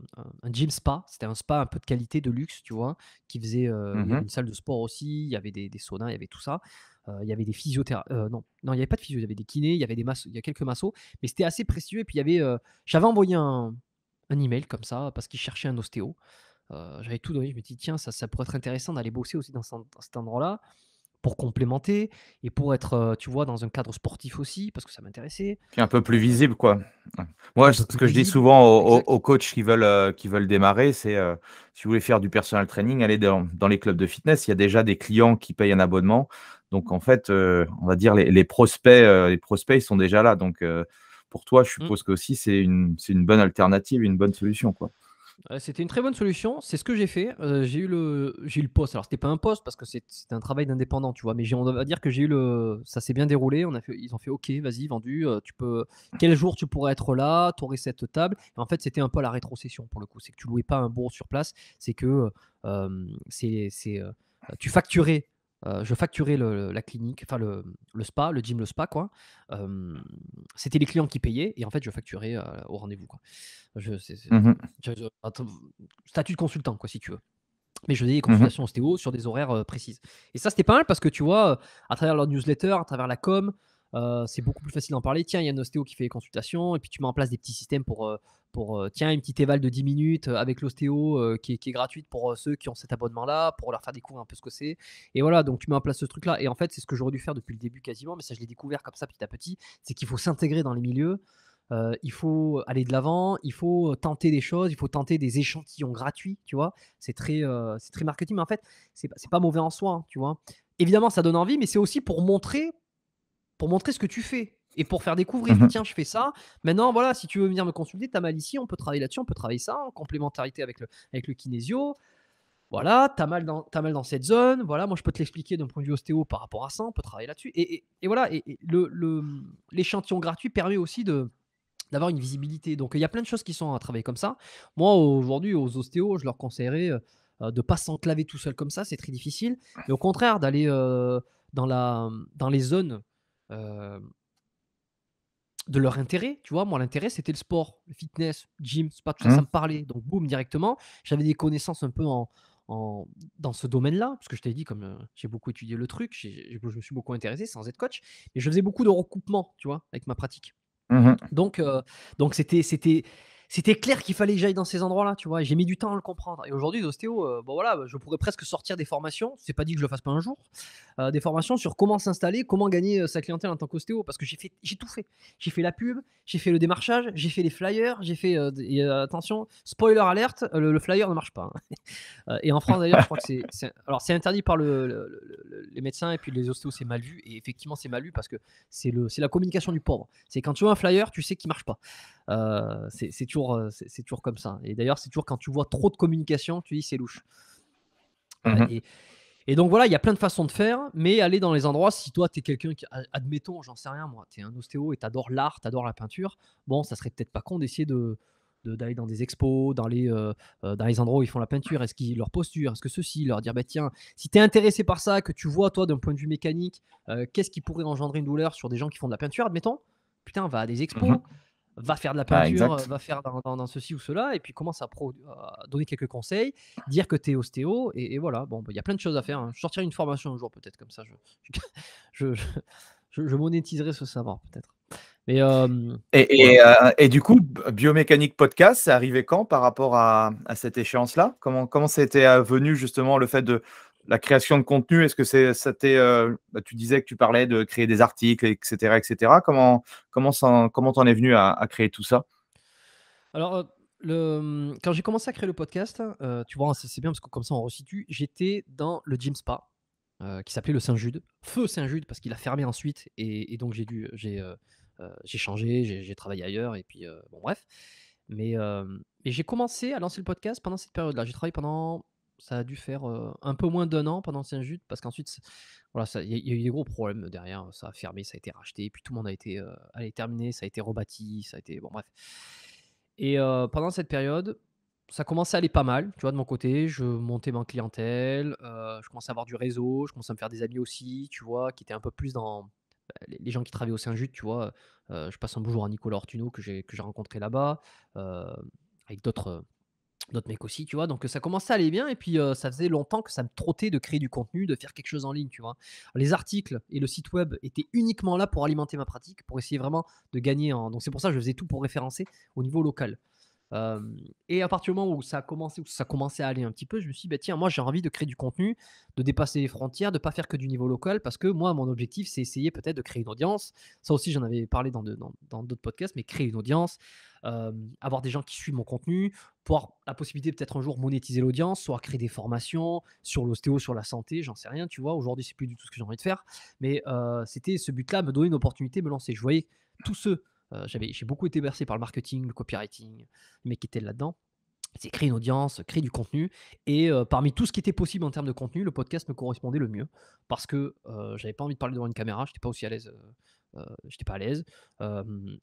gym spa, c'était un spa un peu de qualité, de luxe, tu vois, qui faisait euh, mmh une salle de sport aussi, il y avait des, saunas, il y avait tout ça, euh, il y avait des physiothérapeutes, non, non, il n'y avait pas de physio, il y avait des kinés, il y avait des massos, il y a quelques massos, mais c'était assez précieux et puis il y avait, euh, j'avais envoyé un, un email comme ça parce qu'il cherchait un ostéo. j'avais tout donné. Je me dis, tiens, ça, ça pourrait être intéressant d'aller bosser aussi dans cet endroit-là pour complémenter et pour être, euh, tu vois, dans un cadre sportif aussi, parce que ça m'intéressait. Un peu plus visible, quoi. Moi, ce que je dis souvent aux, coachs qui veulent, euh, qui veulent démarrer, c'est euh, si vous voulez faire du personal training, allez dans, les clubs de fitness. Il y a déjà des clients qui payent un abonnement. Donc, en fait, on va dire les, prospects, les prospects, ils sont déjà là. Donc, pour toi, je mmh. suppose que aussi c'est une bonne alternative, une bonne solution, quoi. Euh, c'était une très bonne solution. C'est ce que j'ai fait. Euh, j'ai eu le, j'ai le poste. Alors c'était pas un poste parce que c'est c'était un travail d'indépendant, tu vois. Mais on va dire que j'ai eu le, ça s'est bien déroulé. On fait, ils ont fait OK, vas-y, vendu. Euh, tu peux, quel jour tu pourrais être là Tu cette table. en fait, c'était un peu la rétrocession pour le coup. C'est que tu louais pas un bourg sur place. C'est que c'est, c'est, tu facturais euh, je facturais la clinique, enfin le, spa, le gym, le spa, quoi. c'était les clients qui payaient et en fait, je facturais euh, au rendez-vous, mmh statut de consultant, quoi, si tu veux. Mais je faisais des mmh consultations ostéo sur des horaires précises. Et ça, c'était pas mal parce que tu vois, à travers leur newsletter, à travers la com, c'est beaucoup plus facile d'en parler. Tiens, il y a un ostéo qui fait des consultations et puis tu mets en place des petits systèmes pour pour euh, tiens, une petite éval de 10 minutes euh, avec l'ostéo euh, qui, est gratuite pour ceux qui ont cet abonnement-là, pour leur faire découvrir un peu ce que c'est. Et voilà, donc tu mets en place ce truc-là. Et en fait, c'est ce que j'aurais dû faire depuis le début quasiment, mais ça, je l'ai découvert comme ça petit à petit, c'est qu'il faut s'intégrer dans les milieux. il faut aller de l'avant, il faut tenter des choses, il faut tenter des échantillons gratuits, tu vois. C'est très, c'est très marketing, mais en fait, c'est, c'est pas mauvais en soi, hein, tu vois. Évidemment, ça donne envie, mais c'est aussi pour montrer, pour montrer ce que tu fais et pour faire découvrir, mmh tiens, je fais ça. Maintenant, voilà, si tu veux venir me consulter, t'as mal ici, on peut travailler là-dessus, on peut travailler ça en complémentarité avec le, avec le kinésio. Voilà, t'as mal, dans, mal dans cette zone. Voilà, moi, je peux te l'expliquer d'un point de vue ostéo par rapport à ça, on peut travailler là-dessus. Et, et, voilà, et, le l'échantillon gratuit permet aussi de d'avoir une visibilité. Donc, il y a plein de choses qui sont à travailler comme ça. Moi, aujourd'hui, aux ostéos, je leur conseillerais euh, euh, de ne pas s'enclaver tout seul comme ça, c'est très difficile. Mais au contraire, d'aller euh, dans, la, dans les zones de leur intérêt, tu vois. Moi, l'intérêt, c'était le sport, le fitness, gym, c'est pas tout ça, mmh. me parlait. Donc, boum, directement. J'avais des connaissances un peu en, dans ce domaine-là, parce que je t'ai dit, comme euh, j'ai beaucoup étudié le truc, je me suis beaucoup intéressé sans être coach, et je faisais beaucoup de recoupements, tu vois, avec ma pratique. Mmh donc, euh, donc c'était, c'était, c'était clair qu'il fallait que j'aille dans ces endroits-là, tu vois. J'ai mis du temps à le comprendre. Et aujourd'hui, les euh, bon voilà, bah, je pourrais presque sortir des formations. C'est pas dit que je le fasse pas un jour. Euh, des formations sur comment s'installer, comment gagner euh, sa clientèle en tant qu'ostéo, parce que j'ai fait, j'ai tout fait. J'ai fait la pub, j'ai fait le démarchage, j'ai fait les flyers, j'ai fait. attention, spoiler alerte, le, flyer ne marche pas. Hein. et en France d'ailleurs, je crois que c'est, alors c'est interdit par les médecins et puis les ostéos, c'est mal vu. Et effectivement, c'est mal vu parce que c'est le, c'est la communication du pauvre. C'est quand tu vois un flyer, tu sais qu'il marche pas. Euh, c'est toujours, euh, toujours comme ça. Et d'ailleurs, c'est toujours quand tu vois trop de communication, tu dis c'est louche. Euh, mmh et, donc voilà, il y a plein de façons de faire, mais aller dans les endroits, si toi, tu es quelqu'un qui, admettons, j'en sais rien, moi, tu es un ostéo et tu adores l'art, tu la peinture, bon, ça serait peut-être pas con d'essayer de, d'aller dans des expos, dans les, dans les endroits où ils font la peinture, est-ce qu'ils leur posture, est-ce que ceci, leur dire, bah, tiens, si tu es intéressé par ça, que tu vois, toi, d'un point de vue mécanique, qu'est-ce qui pourrait engendrer une douleur sur des gens qui font de la peinture, admettons, putain, va à des expos, mmh va faire de la bah, peinture, va faire dans, ceci ou cela, et puis commence à, donner quelques conseils, dire que tu es ostéo, et, voilà. Bon, bah, il y a plein de choses à faire. Hein. Je sortirai une formation un jour, peut-être, comme ça, je, je, je, monétiserai ce savoir, peut-être. Mais, et, euh, et, du coup, Biomécanique Podcast, c'est arrivé quand par rapport à, à cette échéance-là Comment comment c'était euh, venu justement le fait de, la création de contenu, est-ce que c'est, ça euh, bah, tu disais que tu parlais de créer des articles, etc., etc. Comment, comment, ça, comment t'en es venu à, créer tout ça Alors, euh, le, quand j'ai commencé à créer le podcast, euh, tu vois, c'est, bien parce que comme ça on resitue. J'étais dans le gym spa qui s'appelait le Saint-Jude, feu Saint-Jude parce qu'il a fermé ensuite et, donc j'ai dû, j'ai, j'ai changé, j'ai, travaillé ailleurs et puis bon bref. Mais j'ai commencé à lancer le podcast pendant cette période-là. J'ai travaillé pendant ça a dû faire un peu moins d'un an pendant Saint-Jude, parce qu'ensuite, voilà, il y, a eu des gros problèmes derrière. Ça a fermé, ça a été racheté, puis tout le monde a été euh, allé ça a été rebâti, ça a été. Bon, bref. Et pendant cette période, ça commençait à aller pas mal, tu vois, de mon côté. Je montais ma clientèle, je commençais à avoir du réseau, je commençais à me faire des amis aussi, tu vois, qui étaient un peu plus dans. Bah, les gens qui travaillaient au Saint-Jude, tu vois, je passe un bonjour à Nicolas Ortuno que j'ai rencontré là-bas, avec d'autres d'autres mecs aussi, tu vois. Donc euh, ça commençait à aller bien et puis euh, ça faisait longtemps que ça me trottait de créer du contenu, de faire quelque chose en ligne, tu vois. Les articles et le site web étaient uniquement là pour alimenter ma pratique, pour essayer vraiment de gagner en... Donc c'est pour ça que je faisais tout pour référencer au niveau local et à partir du moment où ça a commencé, où ça commençait à aller un petit peu, je me suis dit, bah, tiens, moi j'ai envie de créer du contenu, de dépasser les frontières, de ne pas faire que du niveau local, parce que moi, mon objectif, c'est essayer peut-être de créer une audience. Ça aussi, j'en avais parlé dans, d'autres podcasts, mais créer une audience, avoir des gens qui suivent mon contenu, avoir la possibilité peut-être un jour monétiser l'audience, soit créer des formations sur l'ostéo, sur la santé, j'en sais rien, tu vois. Aujourd'hui, c'est plus du tout ce que j'ai envie de faire, mais c'était ce but-là, me donner une opportunité, me lancer. Je voyais tous ceux euh, j'avais, j'ai beaucoup été bercé par le marketing, le copywriting, mais qui était là-dedans. C'est créer une audience, créer du contenu. Et euh, parmi tout ce qui était possible en termes de contenu, le podcast me correspondait le mieux parce que euh, j'avais pas envie de parler devant une caméra, j'étais pas aussi à l'aise. j'étais pas à l'aise,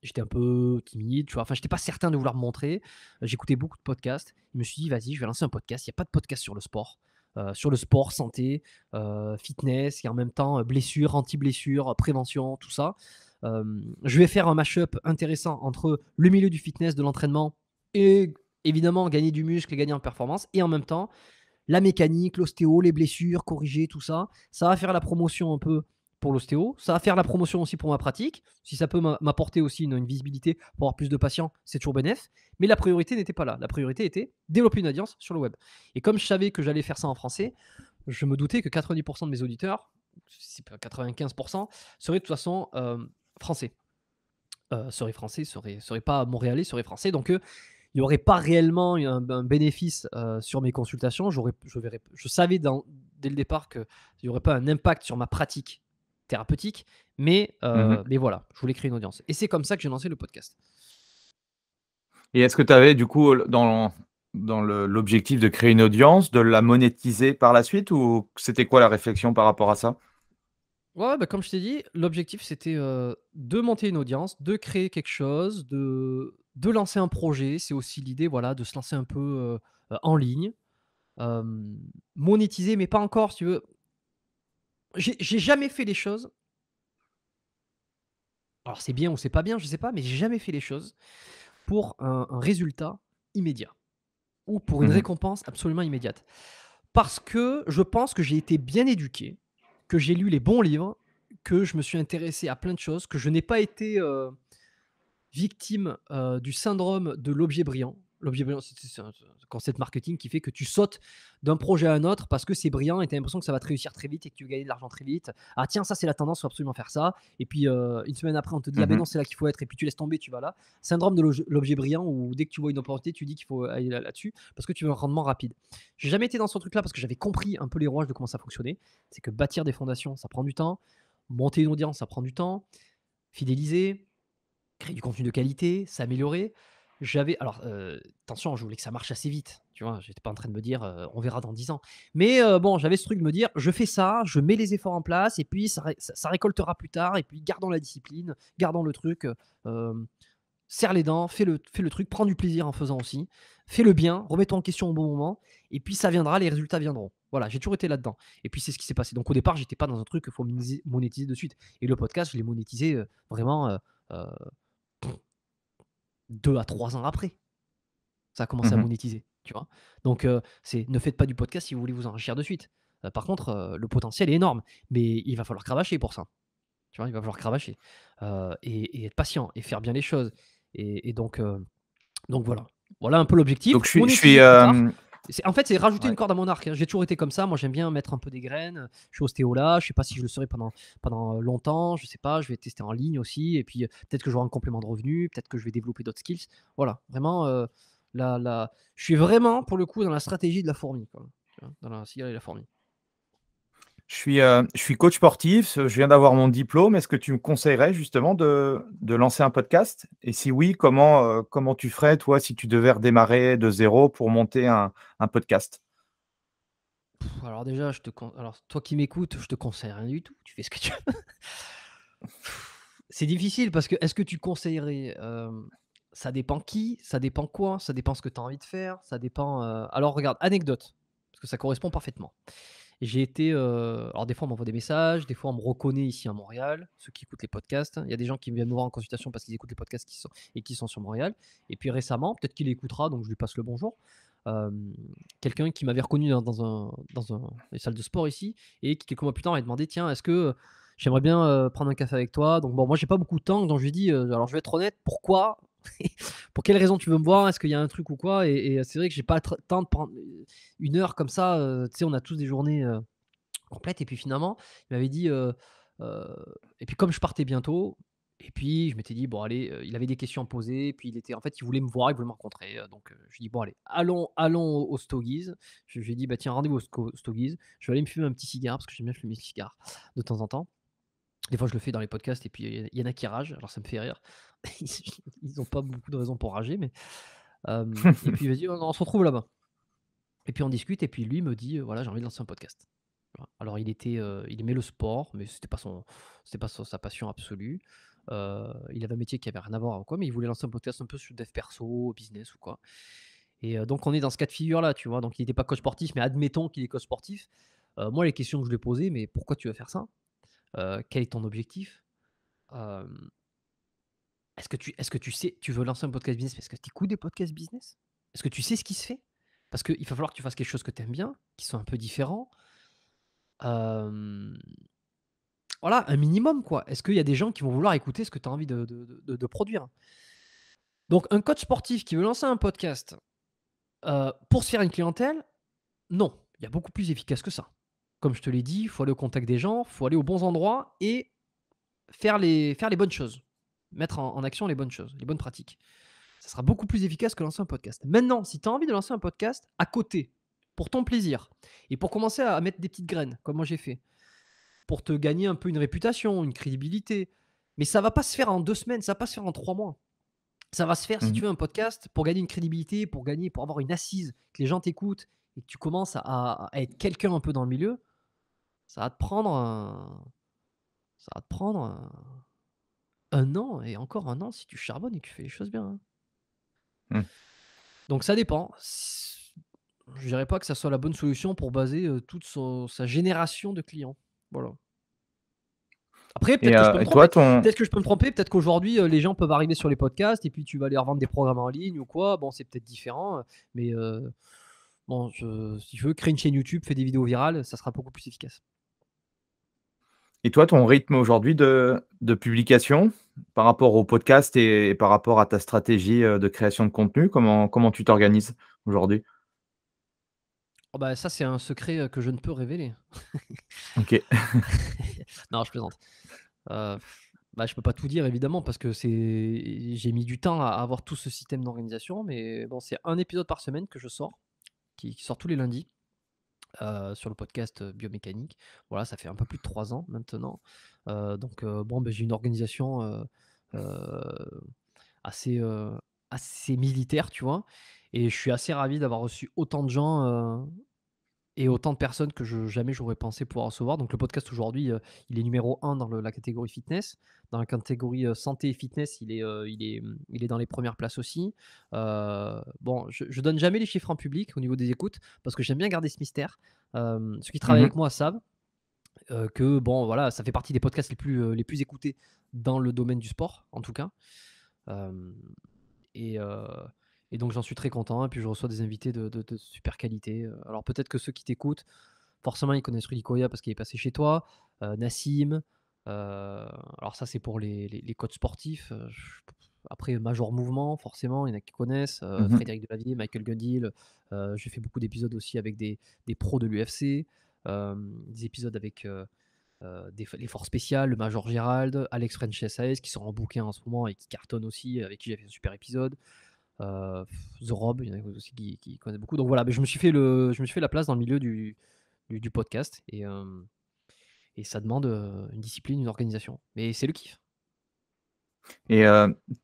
j'étais un peu timide, tu vois. Enfin, j'étais pas certain de vouloir me montrer. J'écoutais beaucoup de podcasts. Je me suis dit, vas-y, je vais lancer un podcast. Il n'y a pas de podcast sur le sport. sur le sport, santé, fitness, et en même temps blessure, anti blessures prévention, tout ça. Euh, je vais faire un mash-up intéressant entre le milieu du fitness, de l'entraînement et évidemment gagner du muscle et gagner en performance. Et en même temps, la mécanique, l'ostéo, les blessures, corriger, tout ça. Ça va faire la promotion un peu pour l'ostéo. Ça va faire la promotion aussi pour ma pratique. Si ça peut m'apporter aussi une, visibilité pour avoir plus de patients, c'est toujours bénéf. Mais la priorité n'était pas là. La priorité était développer une audience sur le web. Et comme je savais que j'allais faire ça en français, je me doutais que 90% de mes auditeurs, 95%, seraient de toute façon euh, français. Euh, serait français, serait, serait pas montréalais, serait français. Donc, euh, il y n'y aurait pas réellement un, un bénéfice euh, sur mes consultations. je, savais dans, dès le départ qu'il n'y aurait pas un impact sur ma pratique thérapeutique, mais, mm-hmm. mais voilà, je voulais créer une audience. Et c'est comme ça que j'ai lancé le podcast. Et est-ce que tu avais, du coup, dans, dans l'objectif de créer une audience, de la monétiser par la suite, ou c'était quoi la réflexion par rapport à ça Ouais, bah, comme je t'ai dit, l'objectif c'était euh, de monter une audience, de créer quelque chose, de, de lancer un projet. C'est aussi l'idée voilà, de se lancer un peu euh, euh, en ligne, monétiser, mais pas encore, si tu veux. J'ai jamais fait les choses. Alors c'est bien ou c'est pas bien, je sais pas, mais j'ai jamais fait les choses pour un, résultat immédiat ou pour une mmh récompense absolument immédiate. Parce que je pense que j'ai été bien éduqué que j'ai lu les bons livres, que je me suis intéressé à plein de choses, que je n'ai pas été euh, victime euh, du syndrome de l'objet brillant. L'objet brillant, c'est un concept marketing qui fait que tu sautes d'un projet à un autre parce que c'est brillant et tu as l'impression que ça va te réussir très vite et que tu veux gagner de l'argent très vite. Ah tiens, ça c'est la tendance, il faut absolument faire ça. Et puis euh, une semaine après, on te dit, ah ben mmh non, c'est là qu'il faut être et puis tu laisses tomber, tu vas là. Syndrome de l'objet brillant où dès que tu vois une opportunité, tu dis qu'il faut aller là-dessus parce que tu veux un rendement rapide. J'ai jamais été dans ce truc-là parce que j'avais compris un peu les rouages de comment ça fonctionnait. C'est que bâtir des fondations, ça prend du temps. Monter une audience, ça prend du temps. Fidéliser, créer du contenu de qualité, s'améliorer. J'avais. Alors, attention, je voulais que ça marche assez vite. Tu vois, j'étais pas en train de me dire, on verra dans 10 ans. Mais bon, j'avais ce truc de me dire, je fais ça, je mets les efforts en place, et puis ça, récoltera plus tard, et puis gardons la discipline, gardons le truc. serre les dents, fais le, fais le truc, prends du plaisir en faisant aussi. Fais le bien, remets en question au bon moment, et puis ça viendra, les résultats viendront. Voilà, j'ai toujours été là-dedans. Et puis c'est ce qui s'est passé. Donc au départ, j'étais pas dans un truc qu'il faut monétiser de suite. Et le podcast, je l'ai monétisé vraiment deux à trois ans après. Ça a commencé à mhm. monétiser, tu vois. Donc, euh, c'est ne faites pas du podcast si vous voulez vous enrichir de suite. Euh, par contre, euh, le potentiel est énorme, mais il va falloir cravacher pour ça. Tu vois, il va falloir cravacher et, être patient et faire bien les choses. Et, donc, donc voilà. Voilà un peu l'objectif. Donc, Je suis en fait, c'est rajouter une corde à mon arc. Hein. J'ai toujours été comme ça. Moi, j'aime bien mettre un peu des graines. Je suis ostéo là. Je sais pas si je le serai pendant, pendant euh, longtemps. Je ne sais pas. Je vais tester en ligne aussi. Et puis, euh, peut-être que j'aurai un complément de revenu. Peut-être que je vais développer d'autres skills. Voilà. Vraiment, euh, la, je suis vraiment, pour le coup, dans la stratégie de la fourmi. Dans la cigale et la fourmi. Euh, je suis, coach sportif, je viens d'avoir mon diplôme. Est-ce que tu me conseillerais justement de, lancer un podcast Et si oui, euh, comment, tu ferais, toi, si tu devais redémarrer de zéro pour monter un, podcast Alors déjà, toi qui m'écoutes, je te conseille rien du tout. Tu fais ce que tu veux. C'est difficile parce que est-ce que tu conseillerais euh, Ça dépend qui, ça dépend quoi, ça dépend ce que tu as envie de faire, ça dépend... Alors regarde, anecdote, parce que ça correspond parfaitement. J'ai été. Euh, alors, des fois, on m'envoie des messages, des fois, on me reconnaît ici à Montréal, ceux qui écoutent les podcasts. Il y a des gens qui viennent me voir en consultation parce qu'ils écoutent les podcasts qui sont, et qui sont sur Montréal. Et puis récemment, peut-être qu'il écoutera, donc je lui passe le bonjour. Euh, quelqu'un qui m'avait reconnu dans, un, une salle de sport ici et qui, quelques mois plus tard, m'avait demandé Tiens, est-ce que euh, j'aimerais bien prendre un café avec toi Donc, bon, moi, j'ai pas beaucoup de temps, donc je lui dis, Alors, je vais être honnête, pourquoi pour quelle raison tu veux me voir Est-ce qu'il y a un truc ou quoi Et, euh, c'est vrai que j'ai pas le temps de prendre une heure comme ça. Euh, tu sais, on a tous des journées euh, complètes. Et puis finalement, il m'avait dit. et puis comme je partais bientôt, et puis je m'étais dit bon allez, il avait des questions à poser. Puis il était en fait, il voulait me voir, il voulait me rencontrer. donc je lui dis bon allez, allons, allons au, Stogies. Je, lui ai dit bah tiens rendez-vous au Stogies. Je vais aller me fumer un petit cigare parce que j'aime bien fumer le cigare de temps en temps. Des fois, je le fais dans les podcasts et puis il y en a qui rage alors ça me fait rire. ils n'ont pas beaucoup de raisons pour rager, mais. Euh, et puis on, se retrouve là-bas. Et puis on discute, et puis lui me dit, euh, voilà, j'ai envie de lancer un podcast. Alors il était, euh, il aimait le sport, mais c'était pas son, c'était pas sa passion absolue. il avait un métier qui avait rien à voir, avec quoi, mais il voulait lancer un podcast un peu sur dev perso, business ou quoi. Et donc on est dans ce cas de figure là, tu vois. Donc il n'était pas coach sportif, mais admettons qu'il est coach sportif. moi les questions que je lui ai posées, mais pourquoi tu vas faire ça Quel est ton objectif est-ce que, tu, est que tu sais, tu veux lancer un podcast business, parce que tu écoutes des podcasts business Est-ce que tu sais ce qui se fait Parce qu'il va falloir que tu fasses quelque chose que tu aimes bien, qui soit un peu différent. Voilà, un minimum, quoi. Est-ce qu'il y a des gens qui vont vouloir écouter ce que tu as envie de, produire Donc, un coach sportif qui veut lancer un podcast pour se faire une clientèle, non, il y a beaucoup plus efficace que ça. Comme je te l'ai dit, il faut aller au contact des gens, il faut aller aux bons endroits et faire les, faire les bonnes choses mettre en, action les bonnes choses, les bonnes pratiques. Ça sera beaucoup plus efficace que lancer un podcast. Maintenant, si tu as envie de lancer un podcast à côté, pour ton plaisir, et pour commencer à mettre des petites graines, comme moi j'ai fait, pour te gagner un peu une réputation, une crédibilité, mais ça va pas se faire en deux semaines, ça va pas se faire en trois mois. Ça va se faire, si mhm. tu veux, un podcast pour gagner une crédibilité, pour gagner, pour avoir une assise, que les gens t'écoutent et que tu commences à, être quelqu'un un peu dans le milieu, ça va te prendre Ça va te prendre un un an et encore un an si tu charbonnes et que tu fais les choses bien. Hein. Mmh. Donc ça dépend. Je dirais pas que ça soit la bonne solution pour baser toute sa génération de clients. Voilà. Après, peut-être que, que, je peux me tromper, peut-être qu'aujourd'hui, les gens peuvent arriver sur les podcasts et puis tu vas leur vendre des programmes en ligne ou quoi. Bon, c'est peut-être différent, mais bon, si tu veux, créer une chaîne YouTube, fais des vidéos virales, ça sera beaucoup plus efficace. Et toi, ton rythme aujourd'hui de, publication, par rapport au podcast et, par rapport à ta stratégie euh, de création de contenu Comment, comment tu t'organises aujourd'hui oh bah Ça, c'est un secret euh, que je ne peux révéler. ok. non, je plaisante. Euh, bah, je ne peux pas tout dire, évidemment, parce que c'est... j'ai mis du temps à avoir tout ce système d'organisation. Mais bon, c'est un épisode par semaine que je sors, qui sort tous les lundis. Euh, sur le podcast euh, biomécanique. Voilà, ça fait un peu plus de trois ans maintenant. Euh, donc bon, ben, j'ai une organisation assez, assez militaire, tu vois. Et je suis assez ravi d'avoir reçu autant de gens et autant de personnes que jamais j'aurais pensé pouvoir recevoir. Donc le podcast aujourd'hui, euh, il est numéro 1 dans la catégorie fitness. Dans la catégorie euh, santé et fitness, il est, euh, il, est, il est dans les premières places aussi. bon, je, je, donne jamais les chiffres en public au niveau des écoutes parce que j'aime bien garder ce mystère. ceux qui travaillent mmh avec moi savent que bon, voilà, ça fait partie des podcasts les plus, les plus écoutés dans le domaine du sport, en tout cas. et et donc j'en suis très content. Hein. Et puis je reçois des invités de, super qualité. Euh. Alors peut-être que ceux qui t'écoutent, forcément ils connaissent Rudy Koya parce qu'il est passé chez toi, euh, Nassim. Euh, alors ça c'est pour les, codes sportifs. Après Major Mouvement, forcément, il y en a qui connaissent. Mmh Frédéric Delavier, Michael Gundil. J'ai fait beaucoup d'épisodes aussi avec des, pros de l'UFC. des épisodes avec les forces spéciales, le Major Gérald, Alex French SAS qui sont en bouquin en ce moment et qui cartonnent aussi, avec qui j'ai fait un super épisode. Euh, The Rob, il y en a aussi qui, qui connaissent beaucoup. Donc voilà, mais je me suis fait le, je me suis fait la place dans le milieu du, du, podcast et, euh, et ça demande euh, une discipline, une organisation. Mais c'est le kiff. Et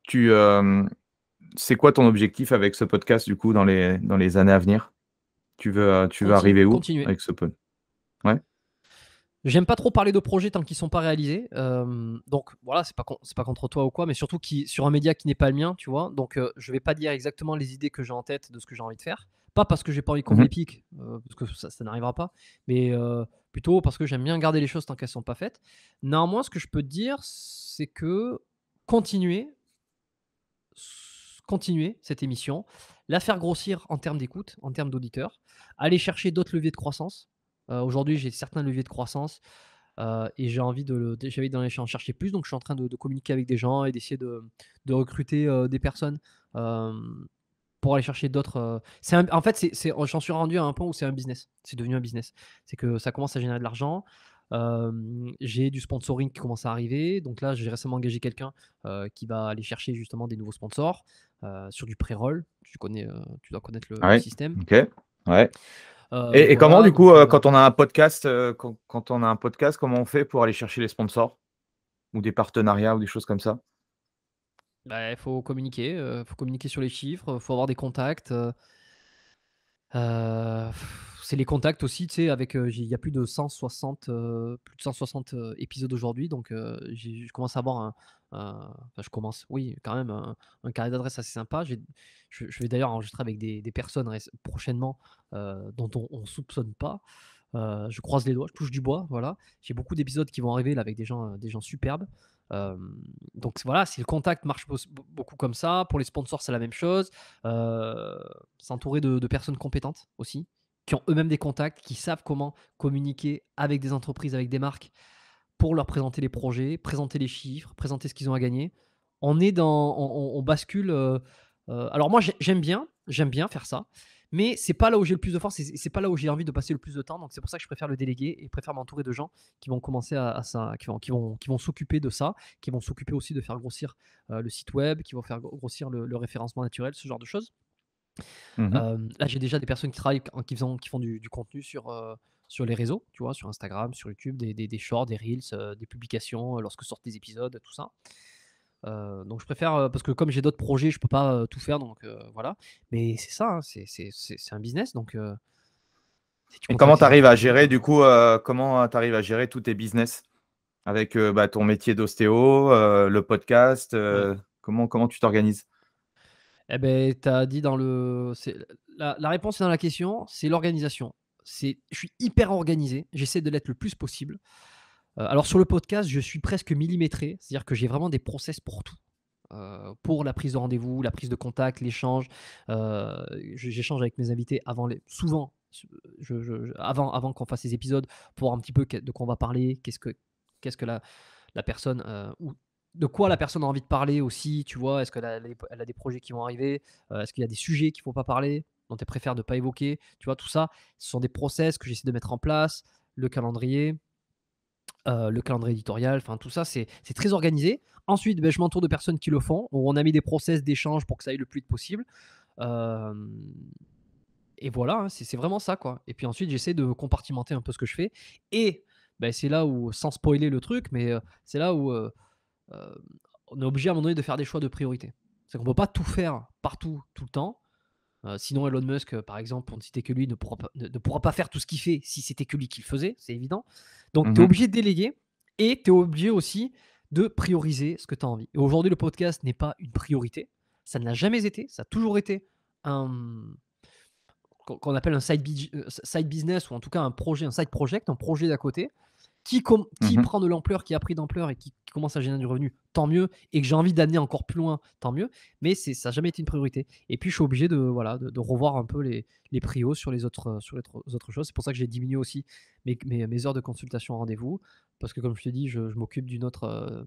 tu, c'est quoi ton objectif avec ce podcast du coup dans les dans les années à venir Tu veux, tu vas arriver où avec ce podcast Ouais. J'aime pas trop parler de projets tant qu'ils sont pas réalisés. Euh, donc voilà, c'est pas pas contre toi ou quoi, mais surtout sur un média qui n'est pas le mien, tu vois. Donc je euh, je vais pas dire exactement les idées que j'ai en tête de ce que j'ai envie de faire, pas parce que j'ai pas envie qu'on me mhm. les pique, euh, parce que ça, ça n'arrivera pas, mais plutôt parce que j'aime bien garder les choses tant qu'elles sont pas faites. Néanmoins, ce que je peux te dire, c'est que continuer, continuer cette émission, la faire grossir en termes d'écoute, en termes d'auditeurs, aller chercher d'autres leviers de croissance. Euh, aujourd'hui, j'ai certains leviers de croissance euh, et j'ai envie de, d'en chercher plus. Donc, je suis en train de, communiquer avec des gens et d'essayer de, recruter euh, des personnes pour aller chercher d'autres. en fait, oh, j'en suis rendu à un point où c'est un business. C'est devenu un business. C'est que ça commence à générer de l'argent. j'ai du sponsoring qui commence à arriver. Donc là, j'ai récemment engagé quelqu'un qui va aller chercher justement des nouveaux sponsors sur du pré-roll. Tu connais, tu dois connaître le, ah le système. Ok. Ouais. Euh, et, comment du coup, euh, euh, quand on a un podcast, quand, on a un podcast, comment on fait pour aller chercher les sponsors ou des partenariats ou des choses comme ça bah, Il faut communiquer, il faut communiquer sur les chiffres, il faut avoir des contacts. c'est les contacts aussi, tu sais, avec il y a plus de 160, plus de 160 épisodes aujourd'hui, donc je commence à avoir un, euh, je commence, oui, quand même, un, carré d'adresse assez sympa. Je, vais d'ailleurs enregistrer avec des, personnes prochainement euh, dont on ne soupçonne pas. Euh, je croise les doigts, je touche du bois, voilà. J'ai beaucoup d'épisodes qui vont arriver là avec des gens, des gens superbes. donc voilà, si le contact marche beaucoup comme ça, pour les sponsors c'est la même chose. S'entourer de, de, personnes compétentes aussi, qui ont eux-mêmes des contacts, qui savent comment communiquer avec des entreprises, avec des marques pour leur présenter les projets, présenter les chiffres, présenter ce qu'ils ont à gagner. On est dans, on, bascule. Euh, euh, alors moi, j'aime bien, j'aime bien faire ça, mais c'est pas là où j'ai le plus de force, c'est pas là où j'ai envie de passer le plus de temps. Donc c'est pour ça que je préfère le déléguer et préfère m'entourer de gens qui vont commencer à, ça, qui vont, qui vont, s'occuper de ça, qui vont s'occuper aussi de faire grossir euh, le site web, qui vont faire grossir le, référencement naturel, ce genre de choses. Mmh là, j'ai déjà des personnes qui travaillent, qui font, du contenu sur sur les réseaux, tu vois, sur Instagram, sur YouTube, des, shorts, des reels, euh, des publications, euh, lorsque sortent des épisodes, tout ça. Euh, donc je préfère, parce que comme j'ai d'autres projets, je peux pas tout faire, donc voilà. Mais c'est ça, hein, c'est, un business, donc... comment tu arrives à gérer, du coup, comment tu arrives à gérer tous tes business avec bah, ton métier d'ostéo, le podcast, comment, comment tu t'organises eh ben, tu as dit dans le. La... la, réponse est dans la question, c'est l'organisation. C'est, je suis hyper organisé. J'essaie de l'être le plus possible. Euh, alors sur le podcast, je suis presque millimétré, c'est-à-dire que j'ai vraiment des process pour tout. Euh, pour la prise de rendez-vous, la prise de contact, l'échange. Euh, j'échange avec mes invités avant souvent, avant, avant qu'on fasse ces épisodes, pour un petit peu de quoi on va parler, quest que, qu'est-ce que la, personne ou de quoi la personne a envie de parler aussi, tu vois, est-ce qu'elle elle a des projets qui vont arriver, est-ce qu'il y a des sujets qu'il ne faut pas parler, dont tu préfères ne pas évoquer. Tu vois, tout ça, ce sont des process que j'essaie de mettre en place, le calendrier, euh, le calendrier éditorial, enfin tout ça, c'est très organisé. Ensuite, ben, je m'entoure de personnes qui le font. On a mis des process d'échange pour que ça aille le plus vite possible. Euh, et voilà, hein, c'est vraiment ça, quoi. Et puis ensuite, j'essaie de compartimenter un peu ce que je fais. Et ben, c'est là où, sans spoiler le truc, mais euh, c'est là où on est obligé à un moment donné de faire des choix de priorité. C'est qu'on ne peut pas tout faire partout, tout le temps. Euh, sinon, Elon Musk, euh, par exemple, pour ne citer que lui, ne pourra pas, ne, pourra pas faire tout ce qu'il fait si c'était que lui qui le faisait, c'est évident. Donc, mmh tu es obligé de déléguer et tu es obligé aussi de prioriser ce que tu as envie. aujourd'hui, le podcast n'est pas une priorité. Ça ne l'a jamais été. Ça a toujours été un qu'on appelle un side, euh, side business ou en tout cas un projet, un side project, un projet d'à côté qui, qui mhm. prend de l'ampleur, qui a pris d'ampleur et qui, commence à générer du revenu, tant mieux. Et que j'ai envie d'amener encore plus loin, tant mieux. Mais c'est, ça n'a jamais été une priorité. Et puis, je suis obligé de, voilà, de, revoir un peu les, les prios sur les autres, sur les autres choses. C'est pour ça que j'ai diminué aussi mes, mes, heures de consultation rendez-vous. Parce que, comme je te dis, je, m'occupe d'une autre. Euh,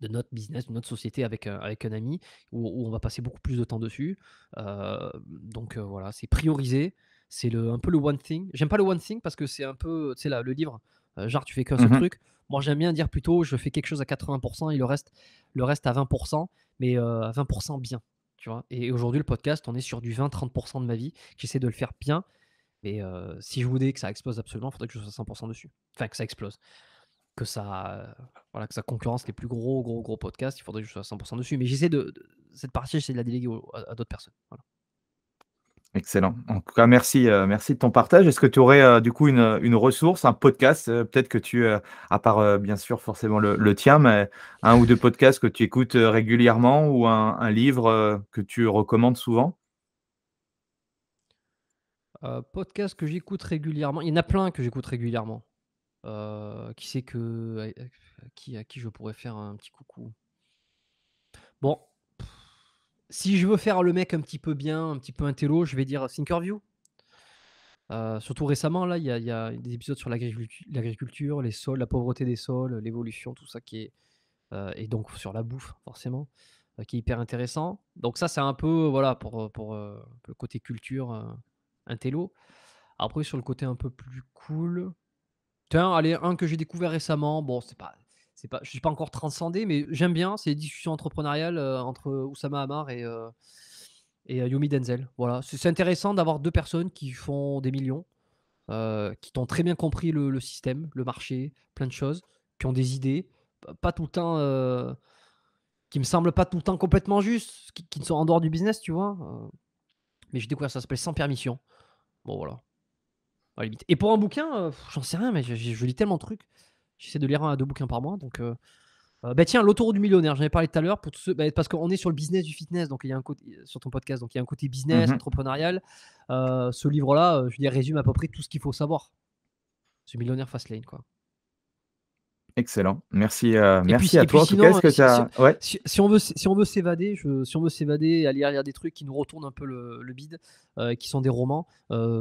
de notre business, de notre société avec, euh, avec un ami, où, on va passer beaucoup plus de temps dessus. Euh, donc voilà, c'est priorisé C'est le, un peu le one thing. J'aime pas le one thing parce que c'est un peu, tu sais, le livre euh, genre, tu fais que ce mmh truc. Moi, j'aime bien dire plutôt, je fais quelque chose à 80% et le reste, le reste à 20%, mais à euh, 20% bien. Tu vois et aujourd'hui, le podcast, on est sur du 20-30% de ma vie. J'essaie de le faire bien. Mais euh, si je voulais que ça explose absolument, il faudrait que je sois à 100% dessus. Enfin, que ça explose. Que ça, voilà, que concurrence les plus gros, gros, gros podcasts, il faudrait que je sois à 100% dessus. Mais j'essaie de, Cette partie, j'essaie de la déléguer à, à d'autres personnes. Voilà. Excellent. En tout cas, merci, euh, merci de ton partage. Est-ce que tu aurais euh, du coup une, ressource, un podcast, euh, peut-être que tu, à part bien sûr forcément le, tien, mais un ou deux podcasts que tu écoutes régulièrement ou un, livre que tu recommandes souvent Podcast que j'écoute régulièrement. Il y en a plein que j'écoute régulièrement. qui sait que qui, à qui je pourrais faire un petit coucou Bon, si je veux faire le mec un petit peu bien, un petit peu intello, je vais dire Thinkerview. Euh, surtout récemment, là, il y, a des épisodes sur l'agriculture, les sols, la pauvreté des sols, l'évolution, tout ça qui est. Euh, et donc sur la bouffe, forcément, euh, qui est hyper intéressant. Donc, ça, c'est un peu, voilà, pour, pour le côté culture, intello. Après, sur le côté un peu plus cool. Tiens, allez, un que j'ai découvert récemment, bon, c'est pas, c'est pas, je suis pas encore transcendé, mais j'aime bien ces discussions entrepreneuriales euh, entre Oussama Amar et, euh, euh, Yomi Denzel. Voilà, c'est intéressant d'avoir deux personnes qui font des millions, qui ont très bien compris le, système, le marché, plein de choses, qui ont des idées, pas tout le temps, qui me semblent pas tout le temps complètement justes, qui, ne sont en dehors du business, tu vois. mais j'ai découvert ça, ça s'appelle Sans permission. Bon voilà. Et pour un bouquin, j'en sais rien, mais je lis tellement de trucs. J'essaie de lire un à deux bouquins par mois. Donc, euh, euh, bah tiens, l'autoroute du millionnaire, j'en ai parlé tout à l'heure. Pour bah, parce qu'on est sur le business du fitness, donc il y a un côté, euh, sur ton podcast, donc il y a un côté business, mhm. entrepreneurial. ce livre-là, je dire résume à peu près tout ce qu'il faut savoir. Ce millionnaire Fastlane, quoi. Excellent. Merci, merci à toi. si, on veut, si on veut s'évader, si s'évader, aller lire des trucs qui nous retournent un peu le, le bide, qui sont des romans,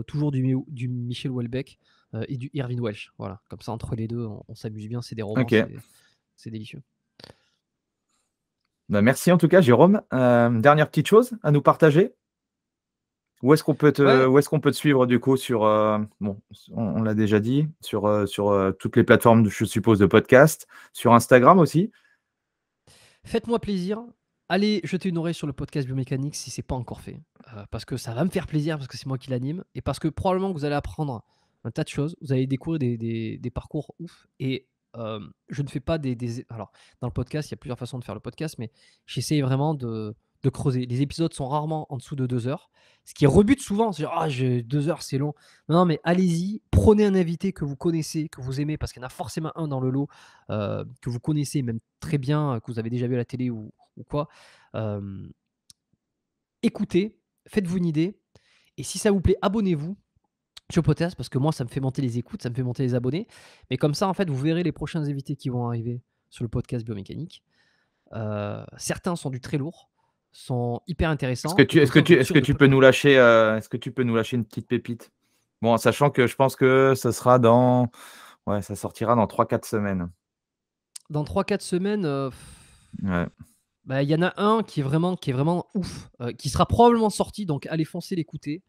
toujours du, du Michel Houellebecq. Euh, et du Irvin Welsh. Voilà, comme ça, entre les deux, on, s'amuse bien, c'est des romans, c'est délicieux. Bah, merci en tout cas, Jérôme. Euh, dernière petite chose à nous partager où est-ce qu'on peut, te, est qu'on peut te suivre du coup sur, euh, bon, on, l'a déjà dit, sur, sur toutes les plateformes, je suppose, de podcast, sur Instagram aussi Faites-moi plaisir. Allez jeter une oreille sur le podcast biomécanique si ce n'est pas encore fait. parce que ça va me faire plaisir, parce que c'est moi qui l'anime, et parce que probablement que vous allez apprendre un tas de choses. Vous allez découvrir des, des, parcours ouf. Et je ne fais pas des, des, Alors, dans le podcast, il y a plusieurs façons de faire le podcast, mais j'essaye vraiment de, de, creuser. Les épisodes sont rarement en dessous de deux heures, ce qui rebute souvent. C'est ah, deux heures, c'est long. Non, mais allez-y, prenez un invité que vous connaissez, que vous aimez, parce qu'il y en a forcément un dans le lot que vous connaissez, même très bien, que vous avez déjà vu à la télé ou, ou quoi. écoutez, faites-vous une idée. Et si ça vous plaît, abonnez-vous sur parce que moi, ça me fait monter les écoutes, ça me fait monter les abonnés. Mais comme ça, en fait, vous verrez les prochains invités qui vont arriver sur le podcast biomécanique. Euh, certains sont du très lourd, sont hyper intéressants. Est-ce que tu, que tu, peux nous lâcher, euh, est-ce que tu peux nous lâcher une petite pépite Bon, en sachant que je pense que ça sera dans, ouais, ça sortira dans 3-4 semaines. Dans 3-4 semaines. Euh, bah, il y en a un qui est vraiment, qui est vraiment ouf, qui sera probablement sorti, donc allez foncer l'écouter.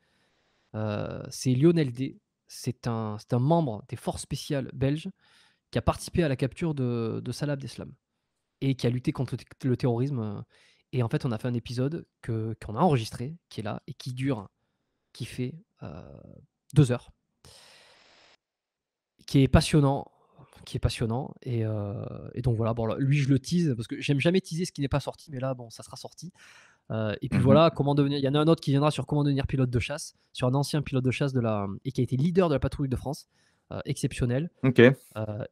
Euh, c'est Lionel D. C'est un, membre des forces spéciales belges qui a participé à la capture de, de Salah Abdeslam et qui a lutté contre le, terrorisme. Euh, et en fait, on a fait un épisode qu'on a enregistré, qui est là, et qui dure, qui fait euh, deux heures, qui est passionnant, qui est passionnant. Et, donc voilà, bon, lui, je le tease, parce que j'aime jamais teaser ce qui n'est pas sorti, mais là, bon, ça sera sorti. Euh, et puis mmh voilà, comment devenir. Il y en a un autre qui viendra sur comment devenir pilote de chasse, sur un ancien pilote de chasse de la et qui a été leader de la patrouille de France, euh, exceptionnel. Ok. Euh,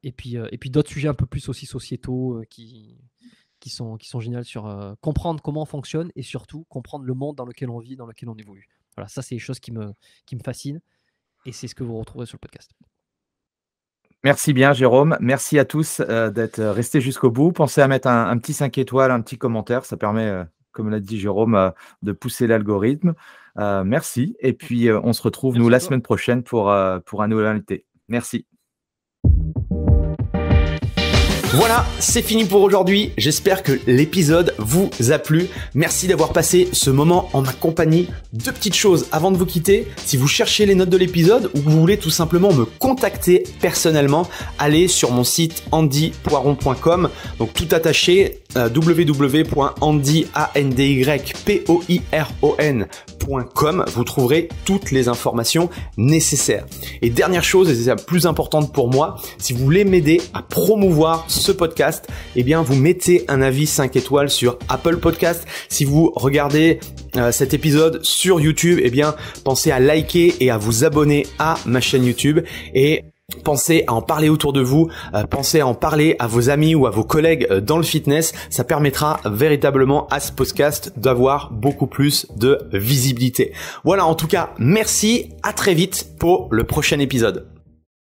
et puis et puis d'autres sujets un peu plus aussi sociétaux qui qui sont qui sont géniaux sur comprendre comment on fonctionne et surtout comprendre le monde dans lequel on vit, dans lequel on évolue. Voilà, ça c'est les choses qui me qui me fascinent et c'est ce que vous retrouverez sur le podcast. Merci bien, Jérôme. Merci à tous d'être restés jusqu'au bout. Pensez à mettre un, petit 5 étoiles, un petit commentaire. Ça permet comme l'a dit Jérôme, euh, de pousser l'algorithme. Euh, merci. Et puis, euh, on se retrouve, nous, la semaine prochaine pour, pour un nouvel invité. Merci. Voilà, c'est fini pour aujourd'hui. J'espère que l'épisode vous a plu. Merci d'avoir passé ce moment en ma compagnie. Deux petites choses avant de vous quitter. Si vous cherchez les notes de l'épisode ou que vous voulez tout simplement me contacter personnellement, allez sur mon site andypoiron.com. Donc tout attaché euh, www.andypoiron.com. Vous trouverez toutes les informations nécessaires. Et dernière chose, et c'est la plus importante pour moi, si vous voulez m'aider à promouvoir ce podcast, et eh bien vous mettez un avis 5 étoiles sur Apple Podcast. Si vous regardez euh, cet épisode sur YouTube, et eh bien pensez à liker et à vous abonner à ma chaîne YouTube et Pensez à en parler autour de vous, euh, pensez à en parler à vos amis ou à vos collègues euh, dans le fitness, ça permettra véritablement à ce podcast d'avoir beaucoup plus de visibilité. Voilà, en tout cas, merci, à très vite pour le prochain épisode.